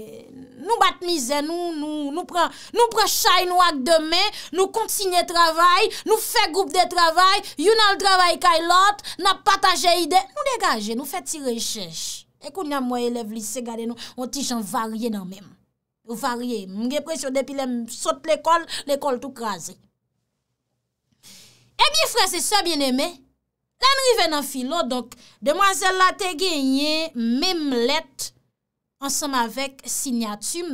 [SPEAKER 1] nou batmize, nou pren chay nou ak deme, nou kontsigne travay, nou fè goup de travay, yon al travay kay lot, nan pataje ide, nou degaje, nou fè ti rechèche. E kon yon mwa elev lise gade nou, an ti jan varye nan mèm. Ou varye, mwen gen presyon depi lèm sot l'ekol, l'ekol tou krasi. E bi frè, se so bienemè. Len rive nan filo, demwazel la te genye, mem let, ansanm avek sinyatum,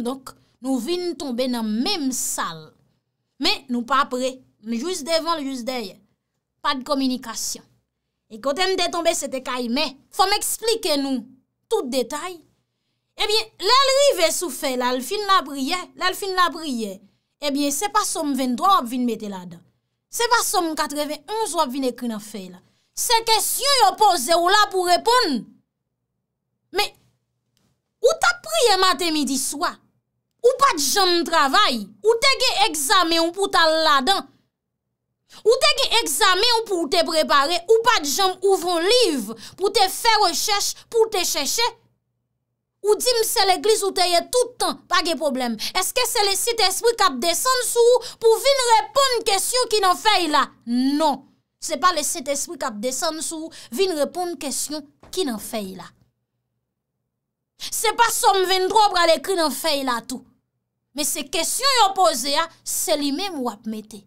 [SPEAKER 1] nou vin tonbe nan mem sal, men nou pa pre, men jous devan, jous deye, pa de komunikasyon. E kote m detonbe, se te kayme, fom eksplike nou, tout detay, e eh bien, len rive sou fe, lal fin la briye, lal fin la briye, e eh bien, se pa som ven do ap vin mette la dan, se pa som katreve, on zo ap vin ekri nan fe la, se kesyon yo pose ou la pou repon. Me, ou ta priye matè midi swa? Ou pat jom travay? Ou te ge egzame ou pou ta ladan? Ou te ge egzame ou pou te prepare? Ou pat jom ouvron liv pou te fè rechèche, pou te chèche? Ou di mse l'eklis ou te ye toutan? Pa ge problem? Eske se le sit espri kap desen sou ou pou vin repon kesyon ki nan fèy la? Non! Se pa le set espri kap desen sou, vin repon kèsyon ki nan fèy la. Se pa som vin dro pral ekri nan fèy la tou. Me se kèsyon yo pose a, se li mem wap mette.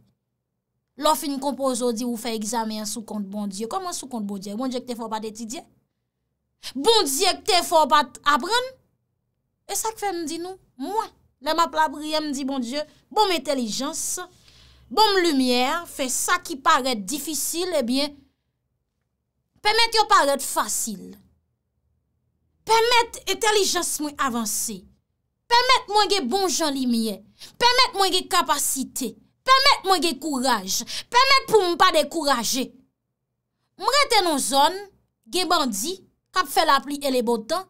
[SPEAKER 1] Lo fin kompozo di ou fè examen sou kont bon diyo. Koman sou kont bon diyo? Bon diyo ki te fò bat etidye? Bon diyo ki te fò bat abran? E sa kwen di nou? Mwen. Le map la briye mdi bon diyo, bon m'etelijans sa. bom lumièr, fè sa ki paret difisil, ebyen, eh pèmèt yo paret fasil. Pèmèt etelijans mwen avansè. Pèmèt mwen ge bon jan lumiè. Pèmèt mwen ge kapasite. Pèmèt mwen ge kouraj. Pèmèt pou mwen pa dekouraje. Mwen rete nou zon, gen bandi, kap fè la pli e le botan,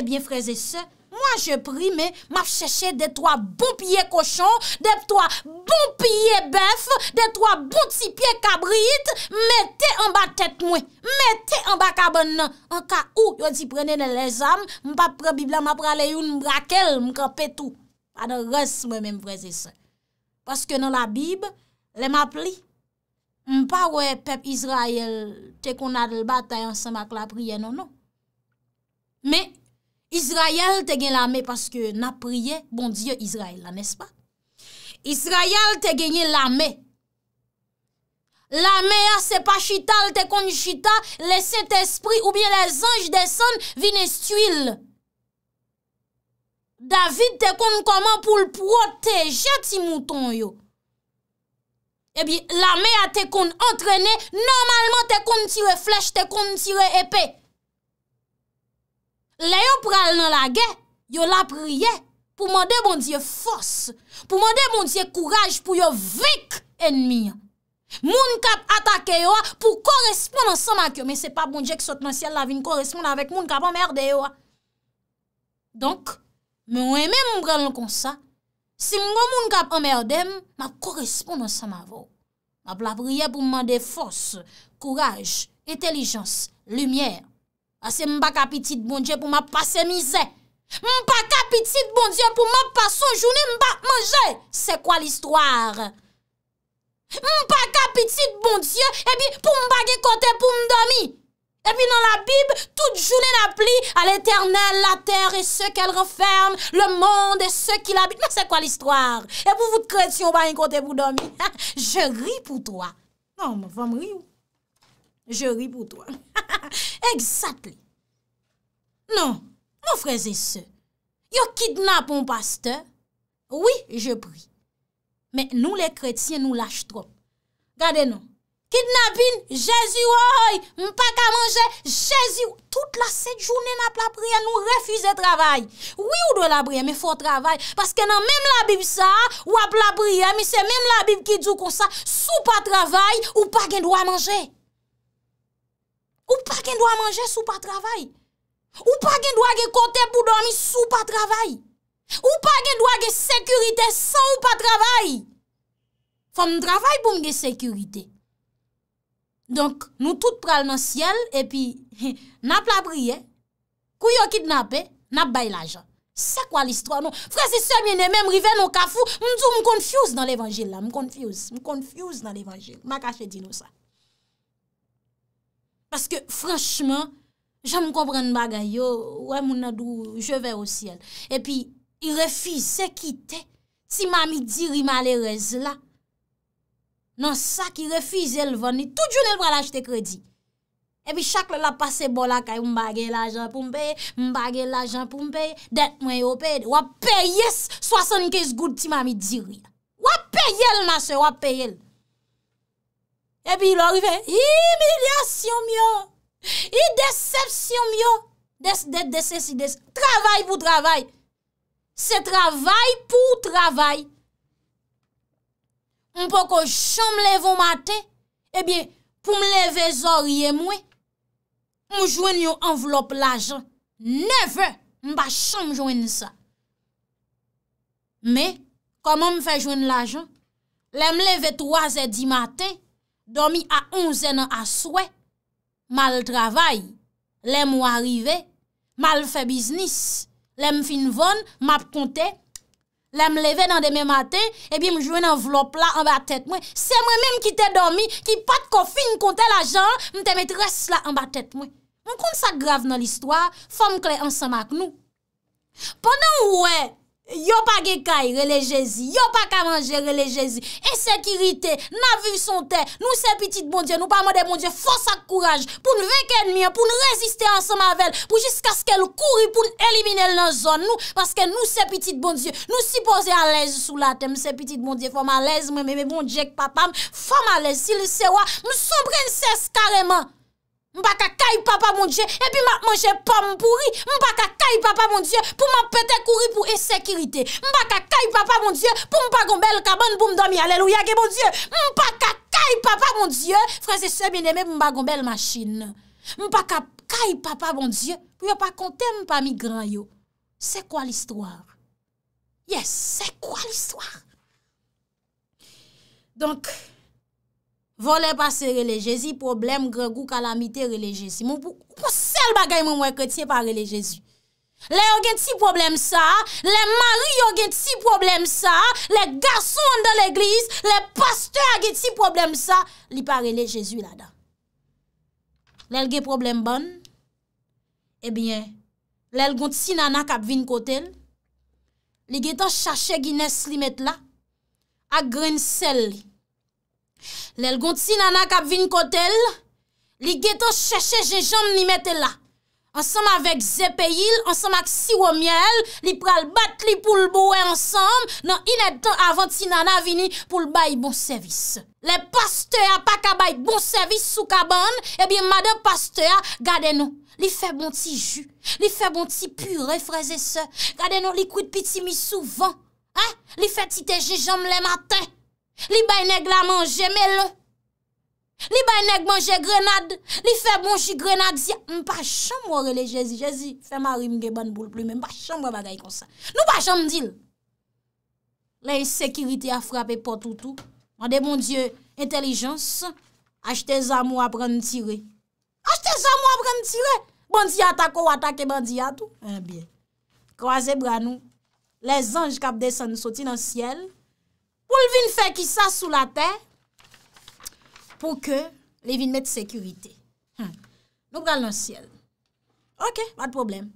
[SPEAKER 1] ebyen eh freze se Mwen jè pri mè, mè fè chè chè de tòa bon piye kòchon, de tòa bon piye bèf, de tòa bon ti piye kabrit, mè te an ba tèt mwen, mè te an ba kabon nan. An ka ou yon si prene nan le zam, mwen pa pre bib la mè pre alè yon mbrakel, mwen ka petou. A nan res mwen mè mpre zè se. Paske nan la bib, lè mè ap li, mwen pa wè pep Israel, te kon ad l batay an seman klapriye nan nan. Mè, Israël te gen l'armée parce que n'a prié bon Dieu Israël, n'est-ce pas? Israël te gagné l'armée. L'armée, ah, c'est pas chita, te kon chita, le Saint-Esprit ou bien les anges descendent, viennent stuil. David te kon comment pour le protéger, ti mouton yo. Eh bien, l'armée a te kon entraîné, normalement te kon tire flèche, te kon tire épée. Le yo pral nan la ge, yo la priye pou mwende mwende bon ye fos, pou mwende mwende bon ye kouraj pou yo vik enmi. Mwende kap atake yo a pou koresponde ansan ma kyo, men se pa mwende bon ye ki sote nan siel la vin, koresponde avèk mwende kap amèrde yo a. Donk, mwen wè mè mwende pral nan konsa, si mwen mwende kap amèrdem, ma koresponde ansan ma vò. Ma plavriye pou mwende fos, kouraj, etelijans, lumièr, Ase mba kapitit bon die pou mba pase mize. Mba kapitit bon die pou mba pase ou jounen mba mwaze. Se kwa l'histoire? Mba kapitit bon die ebi pou mba ge kote pou mdomi. Ebi nan la bib tout jounen ap li al eternel la ter e se ke l referm le mond e se ki la bib. Se kwa l'histoire? Ebu vout kredsyon ba yon kote pou mdomi. Je ri pou toa. Nan mba fam ri ou? Je ri pou toi. Eksat li. Non, mou freze se. Yo kidnap mou paste. Oui, je pri. Men nou le kretien nou laj tro. Gade non. Kidnapin, jezu woy. Mpaka manje, jezu. Tout la set jounen ap la prien nou refize travay. Oui ou do la prien, me fo travay. Paske nan menm la bib sa, ou ap la prien, se menm la bib ki djou kon sa, sou pa travay ou pa gen do a manje. Ou pa gen do a manje sou pa travay? Ou pa gen do a ge kote pou dormi sou pa travay? Ou pa gen do a ge sekurite san ou pa travay? Fon mwen travay pou mwen ge sekurite. Donk nou tout pral nan siel, epi nap la priye, kou yo kidnapè, nap bay la jan. Sa kwa listwa nou? Frase semenye men mwen rive nou kafou, mwen tou mwen konfuse nan l'evangele la, mwen konfuse, mwen konfuse nan l'evangele. Makache di nou sa. Paske franchman, jan m konpren bagay yo, wè moun adou, je vè ou si el. E pi, i refize kite, si mami diri malereze la. Nan sak, i refize el veni, tout joun el wala achete kredi. E pi, chakle la pase bolakay, m bagye la ajan pou m peye, m bagye la ajan pou m peye, det mwen yo peye. Wap peye, yes, 65 goud ti mami diri. Wap peye el nasen, wap peye el. epi lor ve, hi, mi liasyon myon, hi decepsyon myon, des, des, desesi, desesi, travay pou travay, se travay pou travay, mpo ko chan mlevo maten, epi eh pou mleve zorye mwe, mjwen yo envelop lajan, neve, mba chan mjwen sa, me, koman mfe jwen lajan, le mleve 3 e di maten, Domi a 11 nan aswe, mal travay, lèm ou arive, mal fe biznis, lèm fin von, map kontè, lèm leve nan demè matè, e bi mjouen an vlop la an ba tèt mwen. Se mwen mèm ki te domi, ki pat kofin kontè la jan, mte met res la an ba tèt mwen. Mwen kont sa grav nan l'histoire, fòm kle ansan mak nou. Ponan wè... Yo pa gekay relejezi, yo pa kamanje relejezi, esekirite, navu sante, nou se pitit bondye, nou pa mode bondye, fos ak kouraj pou nou veke enmye, pou nou reziste ansa mavel, pou jiska skel kouri pou nou elimine l nan zon nou, paske nou se pitit bondye, nou si pose alez sou late, nou se pitit bondye fom alez, mwen mwen mwen bondye k papa, fom alez, sil sewa, mwen sou prenses kareman. Mpaka kay papa moun die, epi ma manje pomme pouri. Mpaka kay papa moun die, pou ma petè kouri pou e sekirite. Mpaka kay papa moun die, pou mpa gombele kaban pou mdomi aleluya ge moun die. Mpaka kay papa moun die, fraze se bineme mpa gombele machine. Mpaka kay papa moun die, pou yo pa konte mpa migran yo. Se kwa l'histoire? Yes, se kwa l'histoire? Donk, Vole pa se relejezi, problem gregu kalamite relejezi. Mwen pou sel bagay mwen mwen kreti e pa relejezi. Le yon gen ti problem sa, le mari yon gen ti problem sa, le gason dan l'eglis, le pasteur gen ti problem sa, li pa relejezi la da. Lel gen problem ban, ebyen, eh lel gont si nanak ap vin kote, li gen tan chache gines li met la, ak gren sel li. Lèl gon ti nanak ap vin kote l, li geto cheche je jom ni mette la. Ansem avèk zèpe yil, ansem ak siwò miel, li pral bat li pou l boè ansam, nan inèd tan avèn ti nanak avini pou l bayi bon servis. Lè paste ya pa ka bayi bon servis sou kaban, ebi eh madè paste ya, gade nou, li fè bon ti ju, li fè bon ti purè fraze se, gade nou li kout piti mi souvan, li fè ti te je jom le matè. Li bay nek la manje melon. Li bay nek manje grenade. Li fe bonjie grenade. Mpa chanm wore le jezi. Jezi, se marim ge ban bol plume. Mpa chanm wore bagay konsan. Nou pa chanm dil. Le yi sekiriti a frapi potoutou. Mwade bon dieu, intelijans. Ache te zamo apren tiré. Ache te zamo apren tiré. Bandiya tako, watake bandiya tou. Mwen eh biye. Kwa ze branou. Le zanj kap desen soti nan siel. pou l vin fè ki sa sou la tè, pou ke li vin mette sekurite. Nou bral nan siel. Ok, vat problem.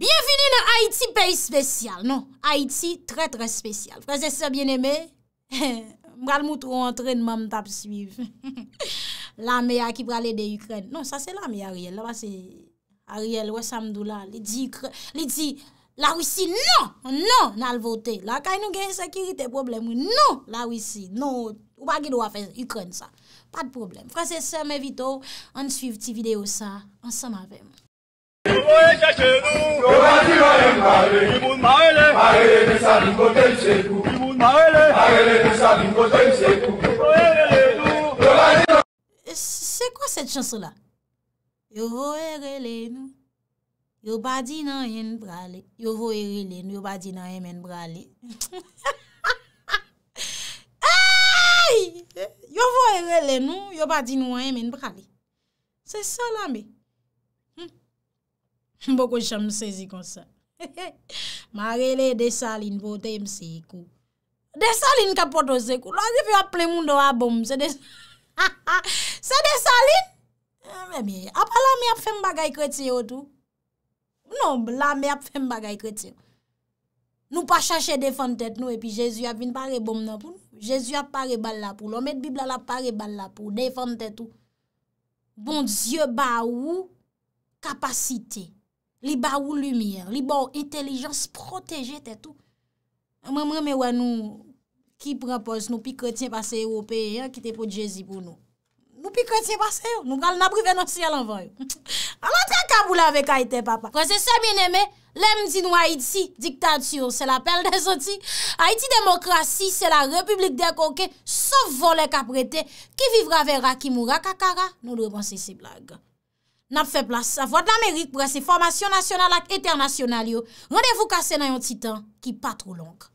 [SPEAKER 1] Bienveni nan Haiti, peyi spesyal. Non, Haiti, tre tre spesyal. Frasè se bienemè, bral moutro antren, mam tap suiv. La me a ki bral edè Ukren. Non, sa se la me Ariel. La va se Ariel, wè samdou la, li di Ukren, li di... La wisi nan, non, non, nan nan l vote. La kay nou gen sekirite problemou, nan la wisi, nan. Ou pa ki do a fe, yu kren sa. Pa de problem. Franses seme vito, an suive ti video sa, an sema veman. Se kwa set chansou la? Yo vo e rele nou. Yo badi nan yen brale, yo vo eri len, yo badi nan yen brale. Yo vo eri len nou, yo badi nou an yen brale. Se sa la mi? Mbok hm. ou chan msezi konsa. Ma rele de salin vote mse ikou. De salin kapoto se kou. Lansi fyo ap ple moun do a bom. Se de salin? A pala mi ap fem bagay kwe te yo tou. Non, la mè ap fèm bagay kretyen. Nou pa chache defante tèt nou, epi Jezou ap vin pare bom nan pou. Jezou ap pare bal la pou. Lò mèd bibla la pare bal la pou, defante tèt ou. Bon, Diyo ba ou kapasite. Li ba ou lumire. Li ba ou intelijans proteje tèt ou. Mè mè mè wè nou ki prempos nou pi kretyen paseye wopè, ki te pou Jezou pou nou. Bupi kwen tse basen yo, nou kal nabri venansi alan vanyo. A lantran kabou la vek Haiti, papa. Kwen se se bineme, lem di nou Haiti, diktatur, se la pel de zoti. Haiti demokrasi, se la republik de koke, sov volen ka prete. Ki vivra ve ra, ki mou ra, kakara, nou lwepansi se blag. Nap fe plas, avwad l'Amerik, brese formasyon nasyonal ak eternasyonal yo. Mwen de vou kase nan yon titan ki patrou lank.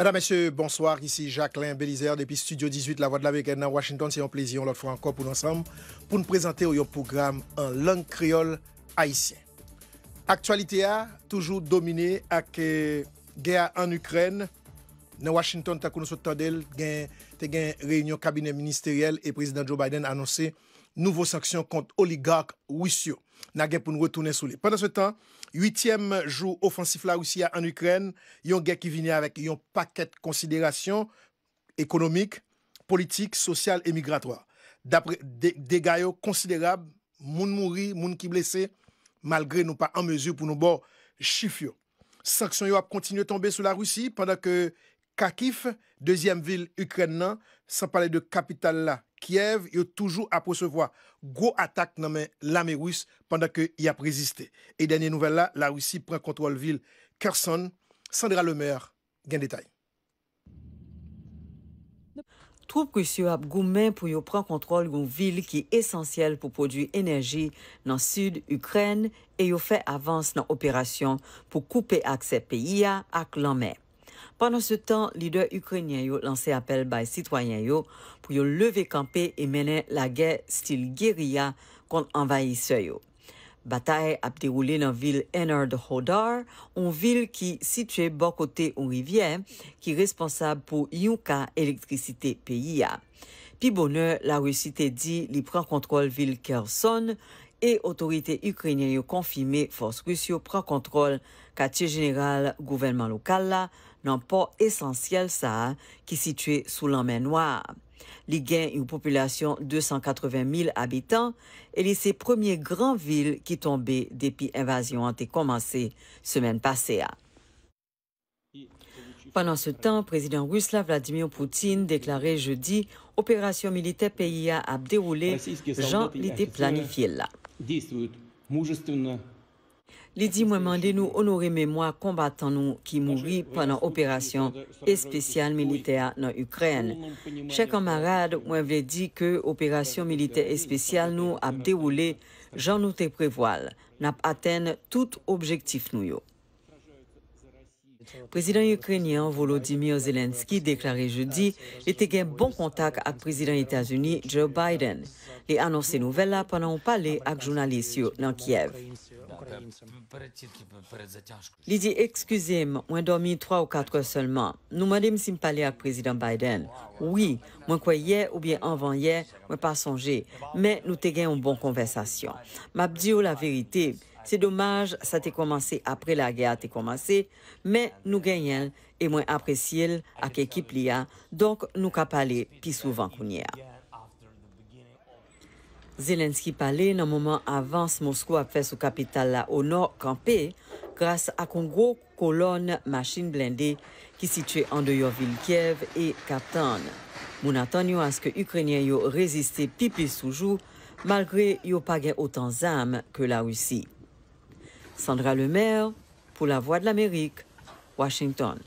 [SPEAKER 3] Mesdames, Messieurs, bonsoir. Ici Jacqueline Belizère, depuis Studio 18, La Voix de la Weekend à Washington. C'est un plaisir, on le fera encore pour nous ensemble, pour nous présenter au programme en langue créole haïtienne. Actualité a toujours dominé avec euh, guerre en Ukraine. Dans Washington, tu as connu une réunion cabinet ministériel et président Joe Biden a annoncé nouvelles sanctions contre oligarques russes. Nous pour nous retourner sous les. Pendant ce temps, Huitième jour offensif la Russie en Ukraine, yon guerre qui vient avec yon paquet de considérations économiques, politiques, sociales et migratoires. D'après des dégâts considérables, moun mouri, moun qui blessé, malgré nous pas en mesure pour nous bords, chiffres. Sanctions yon a de tomber sur la Russie pendant que Kakif, deuxième ville ukrainienne, sans parler de capitale là, Kiev yo toujou ap posevoa gwo atak nan men lame rous pandan ke y ap reziste. E denye nouvel la, la rousi pren kontrol vil Kersan. Sandra
[SPEAKER 4] Lemaire gen detay. Troup kous yo ap goumen pou yo pren kontrol goun vil ki esensyel pou produ enerji nan sud Ukren e yo fe avans nan operasyon pou koupe ak se peya ak lame. Panan se tan, lider Ukrenyen yo lanse apel bay sitwayen yo yo leve kampe e mene lage stil geriya kont anvayiseyo. Batae ap deroule nan vil Enard Hodar, un vil ki sitwe bokote ou rivye, ki responsab pou yon ka elektrisite peyi ya. Pi bone, la Rusite di li pran kontrol vil Kersone, e otorite Ukrenye yo konfime fos Rusyo pran kontrol katye jeneral gouvenman lokal la, nan port esensyel sa situé sous sou lanmen noir. Li gen yon populasyon 280.000 et e li se premier gran vil ki tombe depi invasyon an te komanse semen semaine passée. Pendant ce temps, président russe Vladimir Poutine déclarait jeudi opération militaire PIA a déroulé Jean étaient planifiés là. Li di mwen mande nou onore mè mwa kombatan nou ki mouri pwennan operasyon espesyal militea nan Ukren. Che kamarade mwen vle di ke operasyon militea espesyal nou ap deroule jan nou te prevoal, nap aten tout objektif nou yo. Prezident Ukrenyan Volodymyr Zelenski deklare joudi li te gen bon kontak ak prezident Itazuni Joe Biden. Li anonsi nouvel la penan ou pale ak jounalis yo nan Kiev. Li di ekskusem, mwen dormi 3 ou 4 selle man. Nou mwen dem si m pale ak prezident Biden. Oui, mwen kwe ye ou bien anvan ye, mwen pa sonje. Men, nou te gen un bon konversasyon. Map diyo la verite. Se domaj, sa te komanse apre la gea te komanse, men nou genyen e mwen apresyele ak ekip liya, donk nou ka pale pi souvan kounye. Zelenski pale nan mouman avans Moskou ap fes ou kapital la o nor kampe, grase ak on gro kolon masin blinde ki sitye ande yo vil Kiev e Kapton. Moun atan yo aske Ukrenyen yo reziste pi pi soujou, malgre yo pa gen otan zam ke la Rusi. Sandra Lemaire, pour la Voix de l'Amérique, Washington.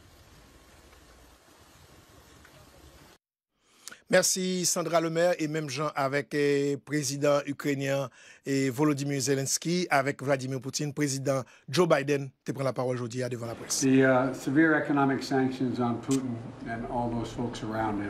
[SPEAKER 4] Merci
[SPEAKER 3] Sandra Lemaire et même Jean avec le euh, président ukrainien et Volodymyr Zelensky, avec Vladimir Poutine, président Joe Biden. Tu prends la parole aujourd'hui à devant la
[SPEAKER 5] presse. autour de lui.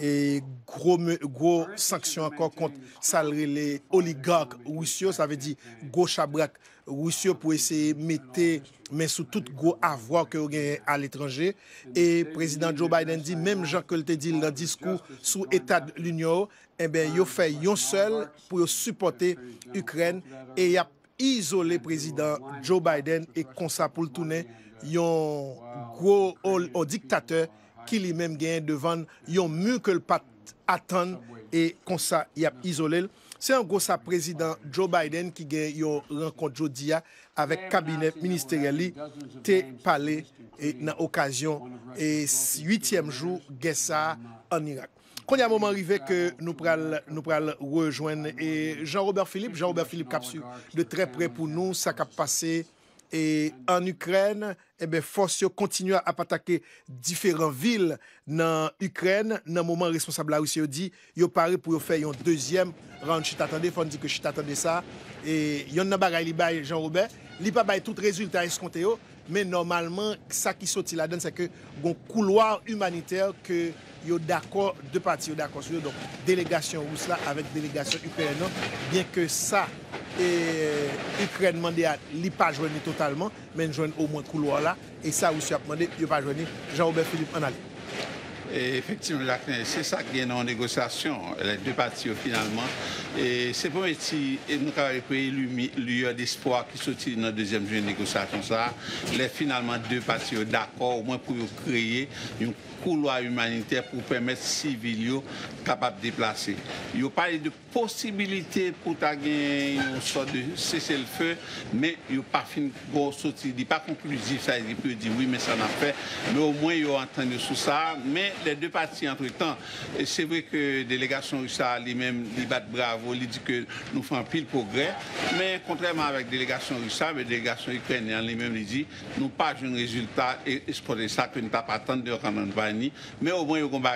[SPEAKER 3] e gro sanksyon ankon kont salre le oligark wisyon, sa ve di gro chabrak wisyon pou esye mette men sou tout gro avro ak yo genye al etranje. E prezident Joe Biden di, menm jan ke lte dil nan diskou sou Etat l'Union, e ben yo fe yon sel pou yo supporte Ukren, e yap izole prezident Joe Biden e konsapoul toune yon gro diktateur ki li menm gen devan yon moun ke l pat atan e konsa yap isolel. Se an gosa prezident Joe Biden ki gen yon renkont Joe Dia avek kabinet ministeriali te pale e nan okasyon e yityem jou gesa an Irak. Konya mouman rive ke nou pral nou pral rejoen e Jean-Robert Philippe, Jean-Robert Philippe kapsu de tre pre pou nou, sa kap pase... E en Ukren, eh fos yo kontinu apatake diferan vil nan Ukren nan mouman responsable la ou se yo di, yo pare pou yo fe yon dezyem rande chit atande. Fon di ke chit atande sa, yon nan bagay li bay Jean-Robert, li pa bay tout rezultat eskonte yo, men normalman sa ki soti la den se ke goun kouloar humaniter ke... yo d'accord, deux parties d'accord sur donc délégation russe là avec délégation ukrainienne, bien que ça, l'Ukraine euh, Ukraine pas joué totalement, mais joindre au moins couloir là, et ça aussi a demandé, il pas joué jean aubert Philippe en allée.
[SPEAKER 5] Et effectivement, c'est ça qui est en négociation, les deux parties euh, finalement. Et c'est pour et nous avons pris l'UE d'espoir qui sortit dans la deuxième journée de négociation. Ça, les finalement deux parties euh, d'accord, au moins pour créer une couloir humanitaire pour permettre civils capables de déplacer. Il pas de possibilité pour gagner une sorte de cesser le feu, mais il n'y a pas de de sortir. Il pas conclusif, ça il peut dire oui, mais ça n'a fait. Mais au moins, il a entendu sous ça. Mais les deux parties, entre-temps, c'est vrai que la délégation russe lui-même, il bat bravo, il dit que nous faisons pile progrès. Mais contrairement avec la délégation russe, la délégation ukrainienne elle même il dit nous pas un résultat et ça que nous pas attendre de rendre mais au moins, il y a un combat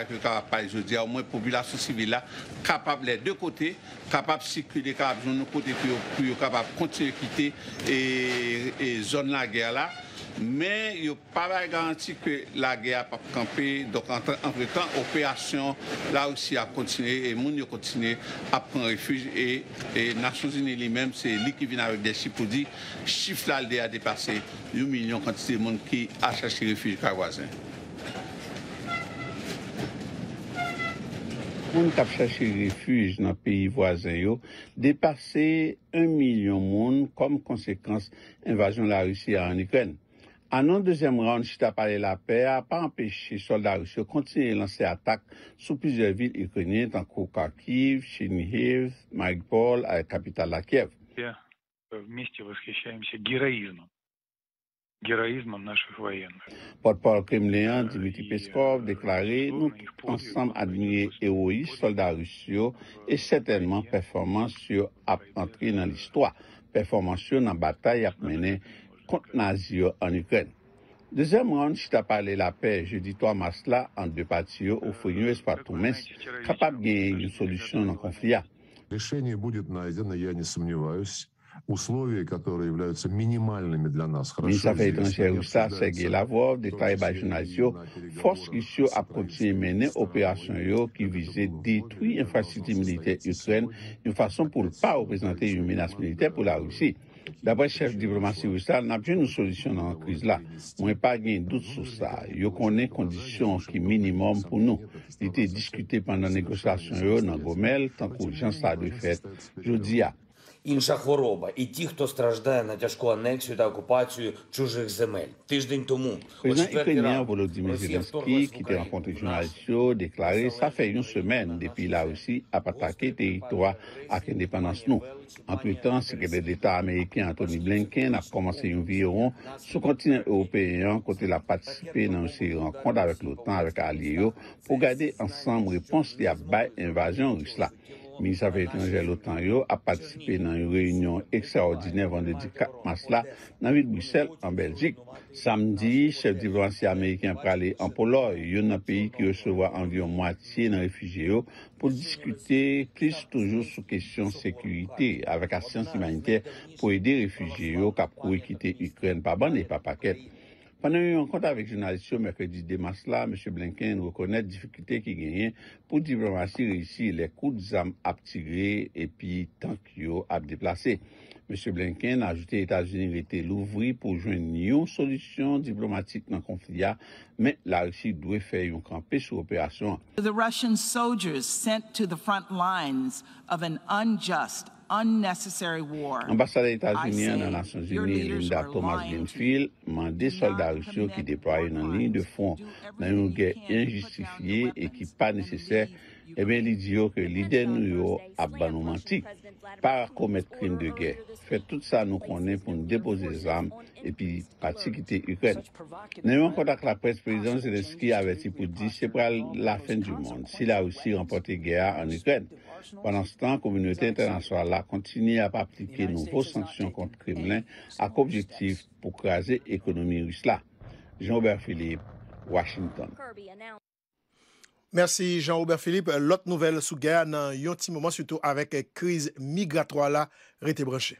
[SPEAKER 5] je dis, au moins, la population civile là, capable les deux côtés, capable de circuler, capable de côté capable de continuer à quitter et, zone zone la guerre là. Mais il n'y a pas de garantie que la guerre n'a pas campé. Donc, entre, temps, l'opération, là aussi, a continué et les gens continuent à prendre refuge. Et les Nations Unies lui-même, c'est lui qui vient avec des chiffres pour dire chiffre là, a dépassé 1 million de quantité de monde qui a cherché refuge par voisin. dans kap pays refuj nan dépassé un yo de 1 comme conséquence de l'invasion de la Russie en Ukraine. Ukren. non deuxième round, chita pale la pe, a pa empeshe continuer continuer lancer lanse attaques sur plusieurs villes ukrainiennes, comme Kharkiv, Chinihiv, Mariupol, kapital la Kiev.
[SPEAKER 6] Geroizman nache voyen.
[SPEAKER 5] Potpour Kremlin Dimitri euh, Peskov deklare nou konsanm admine EOI solda rusyo e setenman performansyo apantri nan listwa. Performansyo nan batay akmenen kont naziyo an Ukren. Dezem ron chita pale la pe, je di to a masla an depatiyo ou foye espatoumes, kapab genye yon solusyon nan konfiyan. Rishenye bude naziyo na ya ne somnivayos. Uslovye kotore yavlyayotsa minimalnymi dla nas krasho. Min sa faytranche Roustan, sege lavov, detaye bajonasyo, fosk isyo apkotsye menen operasyon yo ki vize detwi yon fasiti milite yotwen yon fason pou pa wapresante yon menas milite pou la rousi. Dabwe, chef diplomasyon Roustan, napje nou solisyon nan kriz la. Mwen pa gen dout sou sa. Yo konen kondisyon ki minimum pou nou. Dite diskute pandan negosyasyon yo nan gomel, tankou jan sa de fet. Jodi ya.
[SPEAKER 7] incha choroba, i ti kto strajde na tèjko anèksiyou ta okupasyou choujèk zemèl. Tèjden tomou, o chperkè nan, roussien storma
[SPEAKER 5] s'loukani. Dèklare, sa fè yon semen, depi la roussi apatake teritowa ak indépendans nou. Antwè tan, sekredèt d'Etat amèrykèn Anthony Blinken a komanse yon viyon sou kontinèm européen kote la patisipe nan roussie yon konta avèk l'OTAN avèk aliyèyo pou gade ansam repons li a bay invajyon rouss la. Ministre Ferdinand Jelotan yo a patisipe nan yon reyon yon ekstraordinè vande di 4 mars la nan vit Boussel en Belgique. Samdi, chef di bransi Amerikien prale en Polo, yon nan peyi ki yo sewa anvion mwatiye nan refugye yo pou diskute plis toujou sou kesyon sekurite avakasyans imanite pou ede refugye yo kap kou ekite Ukren pa ban e pa paket. Panè yon kont avèk jenalisyon mèrkèdi demas la, mèche Blinken wè konèt difikite ki genyen pou diplomati reysi lè kout zam ap tigre epi tank yo ap deplase. Mèche Blinken ajoute Etat-Unis vète louvri pou jwen yon solisyon diplomatik nan konfilya, mè lè reysi dwe fè yon kampè sou operasyon.
[SPEAKER 6] The Russian soldiers sent to the front lines of an unjust... Ambasade Etats-Unien nan Lansons-Unies, Linda Thomas-Binfield,
[SPEAKER 5] man des soldats russios ki depraye nan ligne de fond nan yon guerre injustifiye e ki pa nesesè Ebyen li diyo ke li den nou yo ap banou manti, pa komet krim de gè. Fè tout sa nou konen pou nou depoze zanm epi pati kite Ukwen. Nè mwen kontak la pres prezident Zelenski aveti pou di se pral la fen du moun, si la ou si rempote gè an Ukwen. Panan stan, komunite internaswa la kontini ap aplike nou vos sanksyon kont Kremlin ak objektif pou krasi ekonomi usla. Jean-Obert Philippe, Washington.
[SPEAKER 3] Merci jean aubert Philippe. L'autre nouvelle sous guerre dans un petit moment, surtout avec la crise migratoire là, restez branchés.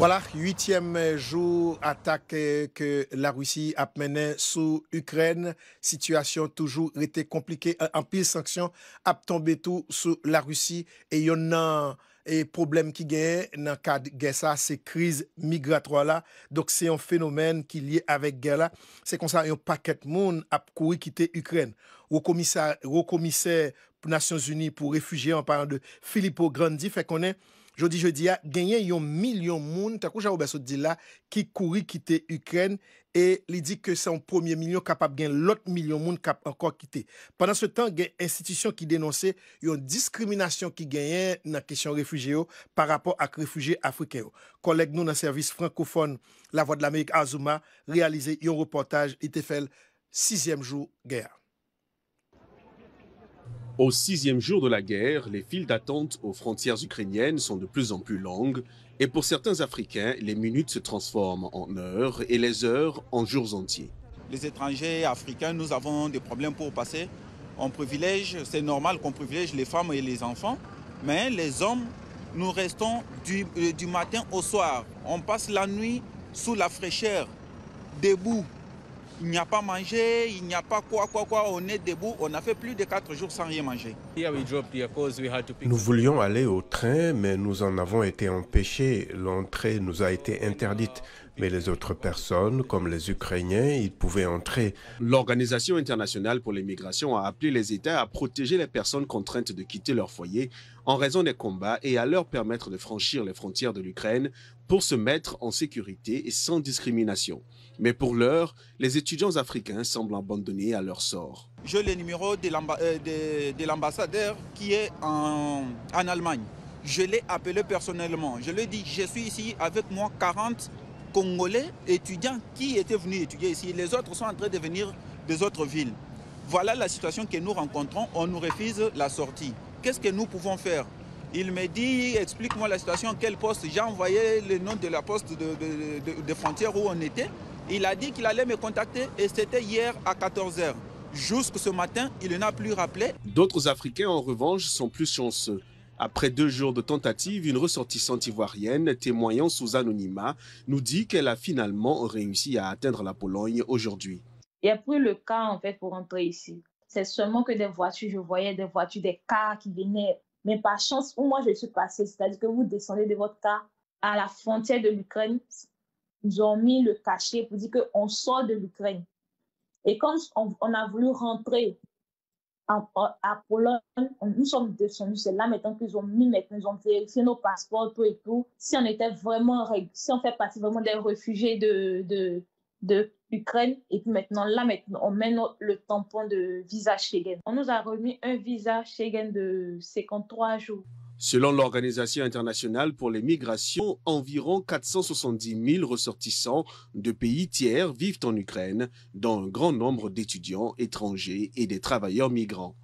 [SPEAKER 3] Voilà, huitième jour attaque que la Russie a menée sous Ukraine. Situation toujours été compliquée. En pile sanction a tombé tout sous la Russie et il y en a et problème qui gagne dans le cadre de ça, c'est crise migratoire là. Donc c'est un phénomène qui est lié avec guerre C'est comme ça, un paquet de monde a couru quitter l'Ukraine. Au commissaire, au commissaire Nations Unies pour réfugiés en parlant de Filippo Grandi, fait qu'on est Jodi je diya, genyen yon milyon moun, takou Jaro Beso di la, ki kouri kite Ukren, e li di ke se yon premier milyon kapap gen lot milyon moun kap ankon kite. Pendan se tan, genyen institisyon ki denonse yon diskriminasyon ki genyen nan kesyon refugye yo par rapport ak refugye Afrike yo. Kolek nou nan servis francophone La Voix de l'Amérique Azuma, realize yon reportaj, ite fel 6e joun
[SPEAKER 8] geyar. Au sixième jour de la guerre, les files d'attente aux frontières ukrainiennes sont de plus en plus longues et pour certains Africains, les minutes se transforment en heures et les heures en jours entiers.
[SPEAKER 6] Les étrangers africains, nous avons des problèmes pour passer. On privilège, c'est normal qu'on privilège les femmes et les enfants, mais les hommes, nous restons du, euh, du matin au soir. On passe la nuit sous la fraîcheur, debout, il n'y a pas mangé, il n'y a pas quoi, quoi, quoi, on est debout, on a fait plus de quatre jours sans rien manger.
[SPEAKER 8] Nous voulions aller au train, mais nous en avons été empêchés. L'entrée nous a été interdite. Mais les autres personnes, comme les Ukrainiens, ils pouvaient entrer. L'Organisation internationale pour l'immigration a appelé les États à protéger les personnes contraintes de quitter leur foyer en raison des combats et à leur permettre de franchir les frontières de l'Ukraine pour se mettre en sécurité et sans discrimination. Mais pour l'heure, les étudiants africains semblent abandonnés à leur sort.
[SPEAKER 6] J'ai le numéro de euh, l'ambassadeur qui est en, en Allemagne. Je l'ai appelé personnellement. Je lui ai dit, je suis ici avec moi 40 Congolais étudiants qui étaient venus étudier ici. Les autres sont en train de venir des autres villes. Voilà la situation que nous rencontrons. On nous refuse la sortie. Qu'est-ce que nous pouvons faire il me dit, explique-moi la situation, quel poste. J'ai envoyé le nom de la poste de, frontière où on était. Il a dit qu'il allait me contacter et c'était hier à 14h. Jusque ce matin, il n'a plus rappelé.
[SPEAKER 8] D'autres Africains, en revanche, sont plus chanceux. Après deux jours de tentative, une ressortissante ivoirienne témoignant sous anonymat nous dit qu'elle a finalement réussi à atteindre la Pologne aujourd'hui.
[SPEAKER 1] Il a pris le cas en fait pour rentrer ici. C'est seulement que des voitures, je voyais des voitures, des cars qui venaient mais par chance, où moi je suis passée, c'est-à-dire que vous descendez de votre car à la frontière de l'Ukraine, ils ont mis le cachet pour dire qu'on sort de l'Ukraine. Et quand on, a voulu rentrer à Pologne, nous sommes descendus. C'est là maintenant qu'ils ont mis, maintenant ils ont vérifié nos passeports, tout et tout. Si on était vraiment, si on fait partie vraiment des réfugiés de, de, de, L'Ukraine Et puis maintenant, là, maintenant, on met le tampon de visa Schengen. On nous a remis un visa Schengen de 53 jours.
[SPEAKER 8] Selon l'Organisation internationale pour les migrations, environ 470 000 ressortissants de pays tiers vivent en Ukraine, dont un grand nombre d'étudiants étrangers et des travailleurs migrants.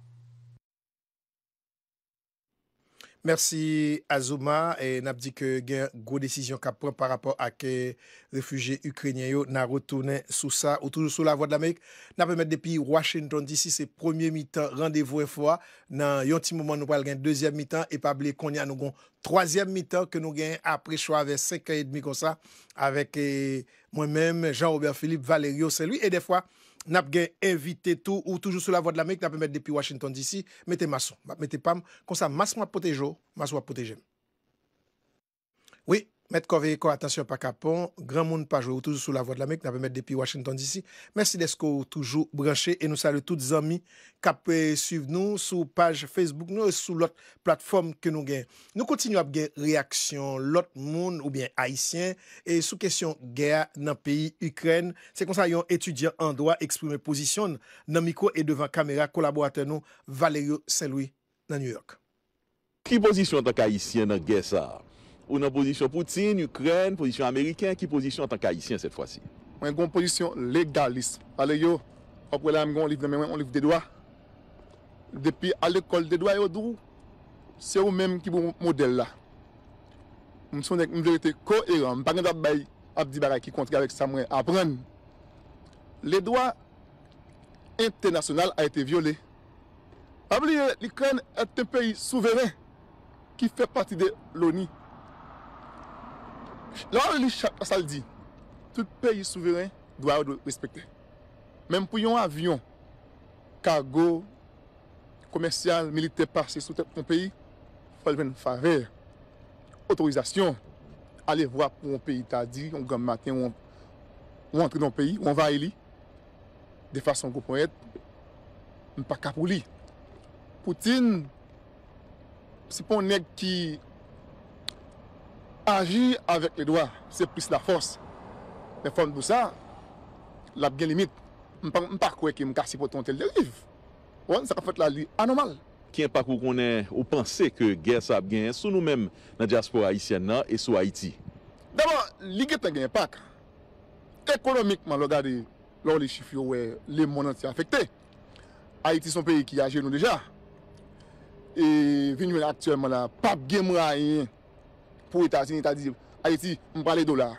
[SPEAKER 3] Mersi Azouma, e nap di ke gen gwo desisyon ka prou par rapport a ke refugee Ukrenye yo nan rotounen sou sa ou toujou sou la vo de l'Amerik. Nap emet depi Washington DC se premier mi tan randevou e fwa nan yon ti mouman nou pal gen deuxième mi tan e pabli konye an nou gon troisième mi tan ke nou gen apre chwa ave 5 aye dmi kon sa avek mwen menm Jean-Robert Philippe Valerio se lui e defwa. nap gen evite tou ou toujou sou la vo de la mek, nap emet depi Washington DC, mette masou. Mette pam, konsa mas mwa potejou, mas mwa potejem. Oui. Mèd ko vey kon, atensyon pa kapon. Gran moun pa jwè ou toujou sou la vòd la mèk, nan pè mèd depi Washington DC. Mèsi desko ou toujou branche, e nou salè tout zami kapè euh, suiv nou sou page Facebook nou e sou lot platform ke nou gen. Nou kontinu ap gen reaksyon lot moun ou bien Haitien, e sou kesyon gen nan peyi Ukren, se konsayon etudyan an doa eksprime posisyon nan mikro e devan kamera kolaboratè nou Valerio Saint-Louis nan New York.
[SPEAKER 9] Ki posisyon tak Haitien nan gen sa? ou dans position Poutine, Ukraine, position américaine, qui position en tant qu'haïtien cette fois-ci
[SPEAKER 10] On gon position légaliste, légaliste. yo, Après là, on livre de droits. Depuis à l'école de droits, c'est l'école mêmes qui menm ki pou Je la. Mwen son ek mwen verite un mwen pa gen do les droits internationaux di été violés. L'Ukraine est sa pays souverain qui fait partie a de l'ONU. Lora li chak asal di, tout peyi souveren dwa ou dwe respekte. Mem pou yon avyon, kargo, komensyal, milite pasi sou tep pou peyi, fol ven fave, otorizasyon, ale vwa pou yon peyi ta di, yon gam maten, yon vwa entri don peyi, yon vwa eli, de fason gwo pou et, mpa kapou li. Poutine, se pon neg ki... Aji avèk lè doa, se pris la fòs, mè fòm bousa, l'Abgen limit, mpak wè ki mkasi poton tel deriv.
[SPEAKER 9] Wan, sak a fèt la lè anomal. Kien pak wè konè ou panse ke gè sa Abgen sou nou mèm nan diaspora Haitienne nan e sou Haiti? Dèman, li gè ten gen pak,
[SPEAKER 10] ekonomikman logade lò li chifyo wè lè monant se afekte. Haiti son peyi ki aje nou deja. E vinwen aktuèman la pap gen mwa ayen pou Etasini, ta di a eti mbrale dolar.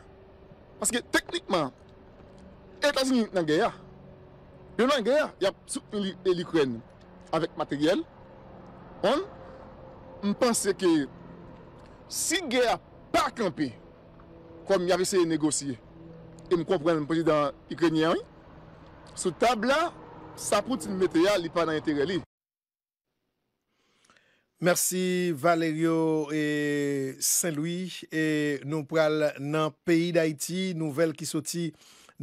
[SPEAKER 10] Paske teknikman, Etasini nan geya. Yon nan geya, yap soukne l'Ukraine, avèk materyel. On, mpense ke, si geya pa akampi, kom yare se negosye, e mkompren mposi dan Ukrenianwi, sou tab la, sa pouti mmetreya li pa nan
[SPEAKER 3] etere li. Mersi Valerio et Saint-Louis et nou pral nan peyi d'Haïti, nouvel ki soti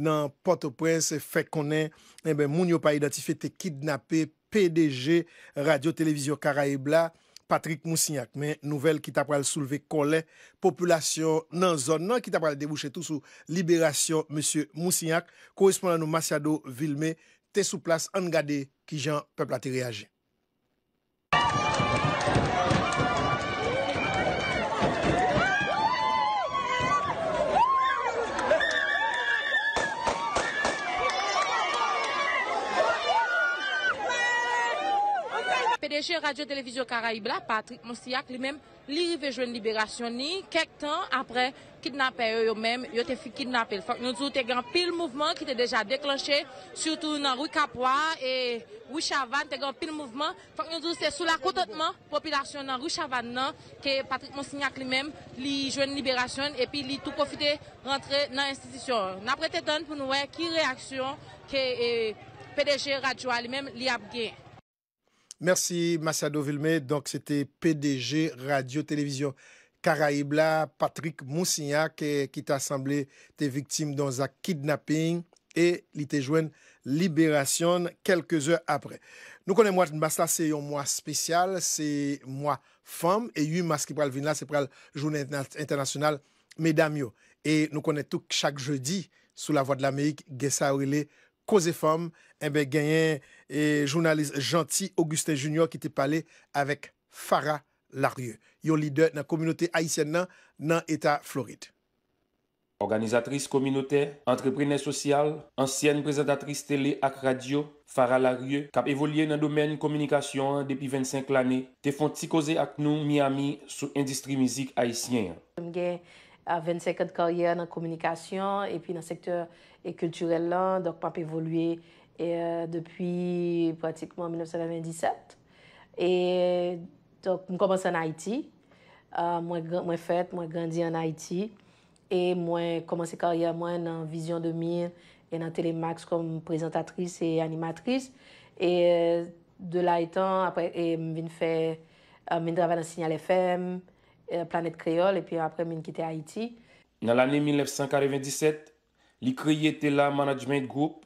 [SPEAKER 3] nan Port-au-Prince, fèk konen, eh moun yo pa identifi te kidnapé PDG Radio-Televisio Karaibla, Patrick Moussignac. Mwen nouvel ki ta pral souleve kolè, populasyon nan zon nan ki ta pral debouchè tout sou liberasyon, Monsie Moussignac, korespondan nou Masiado Vilme, te sou plas an gade ki jan pepla te reage.
[SPEAKER 11] PDG Radyo Televizyon Karaibla, Patrick Monsignac, li mèm li rive jwen liberasyon ni, kek tan apre kidnapè yo yo mèm, yo te fi kidnapè. Fak nou djou te gen pil mouvman ki te deja deklanshe, soutou nan Rui Kapwa e Rui Chavan, te gen pil mouvman. Fak nou djou se sou la koutotman popilasyon nan Rui Chavan nan, ke Patrick Monsignac li mèm li jwen liberasyon, epi li tou profite rentre nan institisyon. Napre te tan pou nou wè ki reaksyon ke PDG Radyo a li mèm li ap gen.
[SPEAKER 3] Merci Massado Vilme. Donc c'était PDG Radio-Télévision Caraïbla, Patrick Moussignac qui, t'a semblé t'es victimes dans un kidnapping et il libération quelques heures après. Nous connaissons moi, de c'est un mois spécial, c'est mois femme et 8 mars qui venir c'est pour la journée internationale mesdames Et nous connaissons tout chaque jeudi sous la voix de l'Amérique, Gessa Aurélie, Cause et Femmes, et eh ben, et journaliste gentil Augustin Junior ki te pale avek Farah Larieux, yon lider nan kominote Haitien nan nan Eta Floride.
[SPEAKER 7] Organizatrice kominote, entreprener sosyal, ansyen prezentatrice tele ak radio, Farah Larieux, kap evolye nan domen kominikasyon depi 25 l ane, te fon ti koze ak nou Miami sou industri mizik Haitien.
[SPEAKER 11] Mgen a 25 kade karyer nan kominikasyon epi nan sektor e kulturel lan, dok pap evolye Depi pratikman 1927. E tok m komanse an Haiti. Mwen fèt, mwen grandi an Haiti. E mwen komanse karyan mwen nan Vision 2000 e nan Telemax kom prezentatris e animatris. E de la etan, apre m vin fè, mwen drava nan Sinyal FM, Planet Creole, epi apre m win kite Haiti.
[SPEAKER 7] Nan l'ané 1997, li kriye tè la management group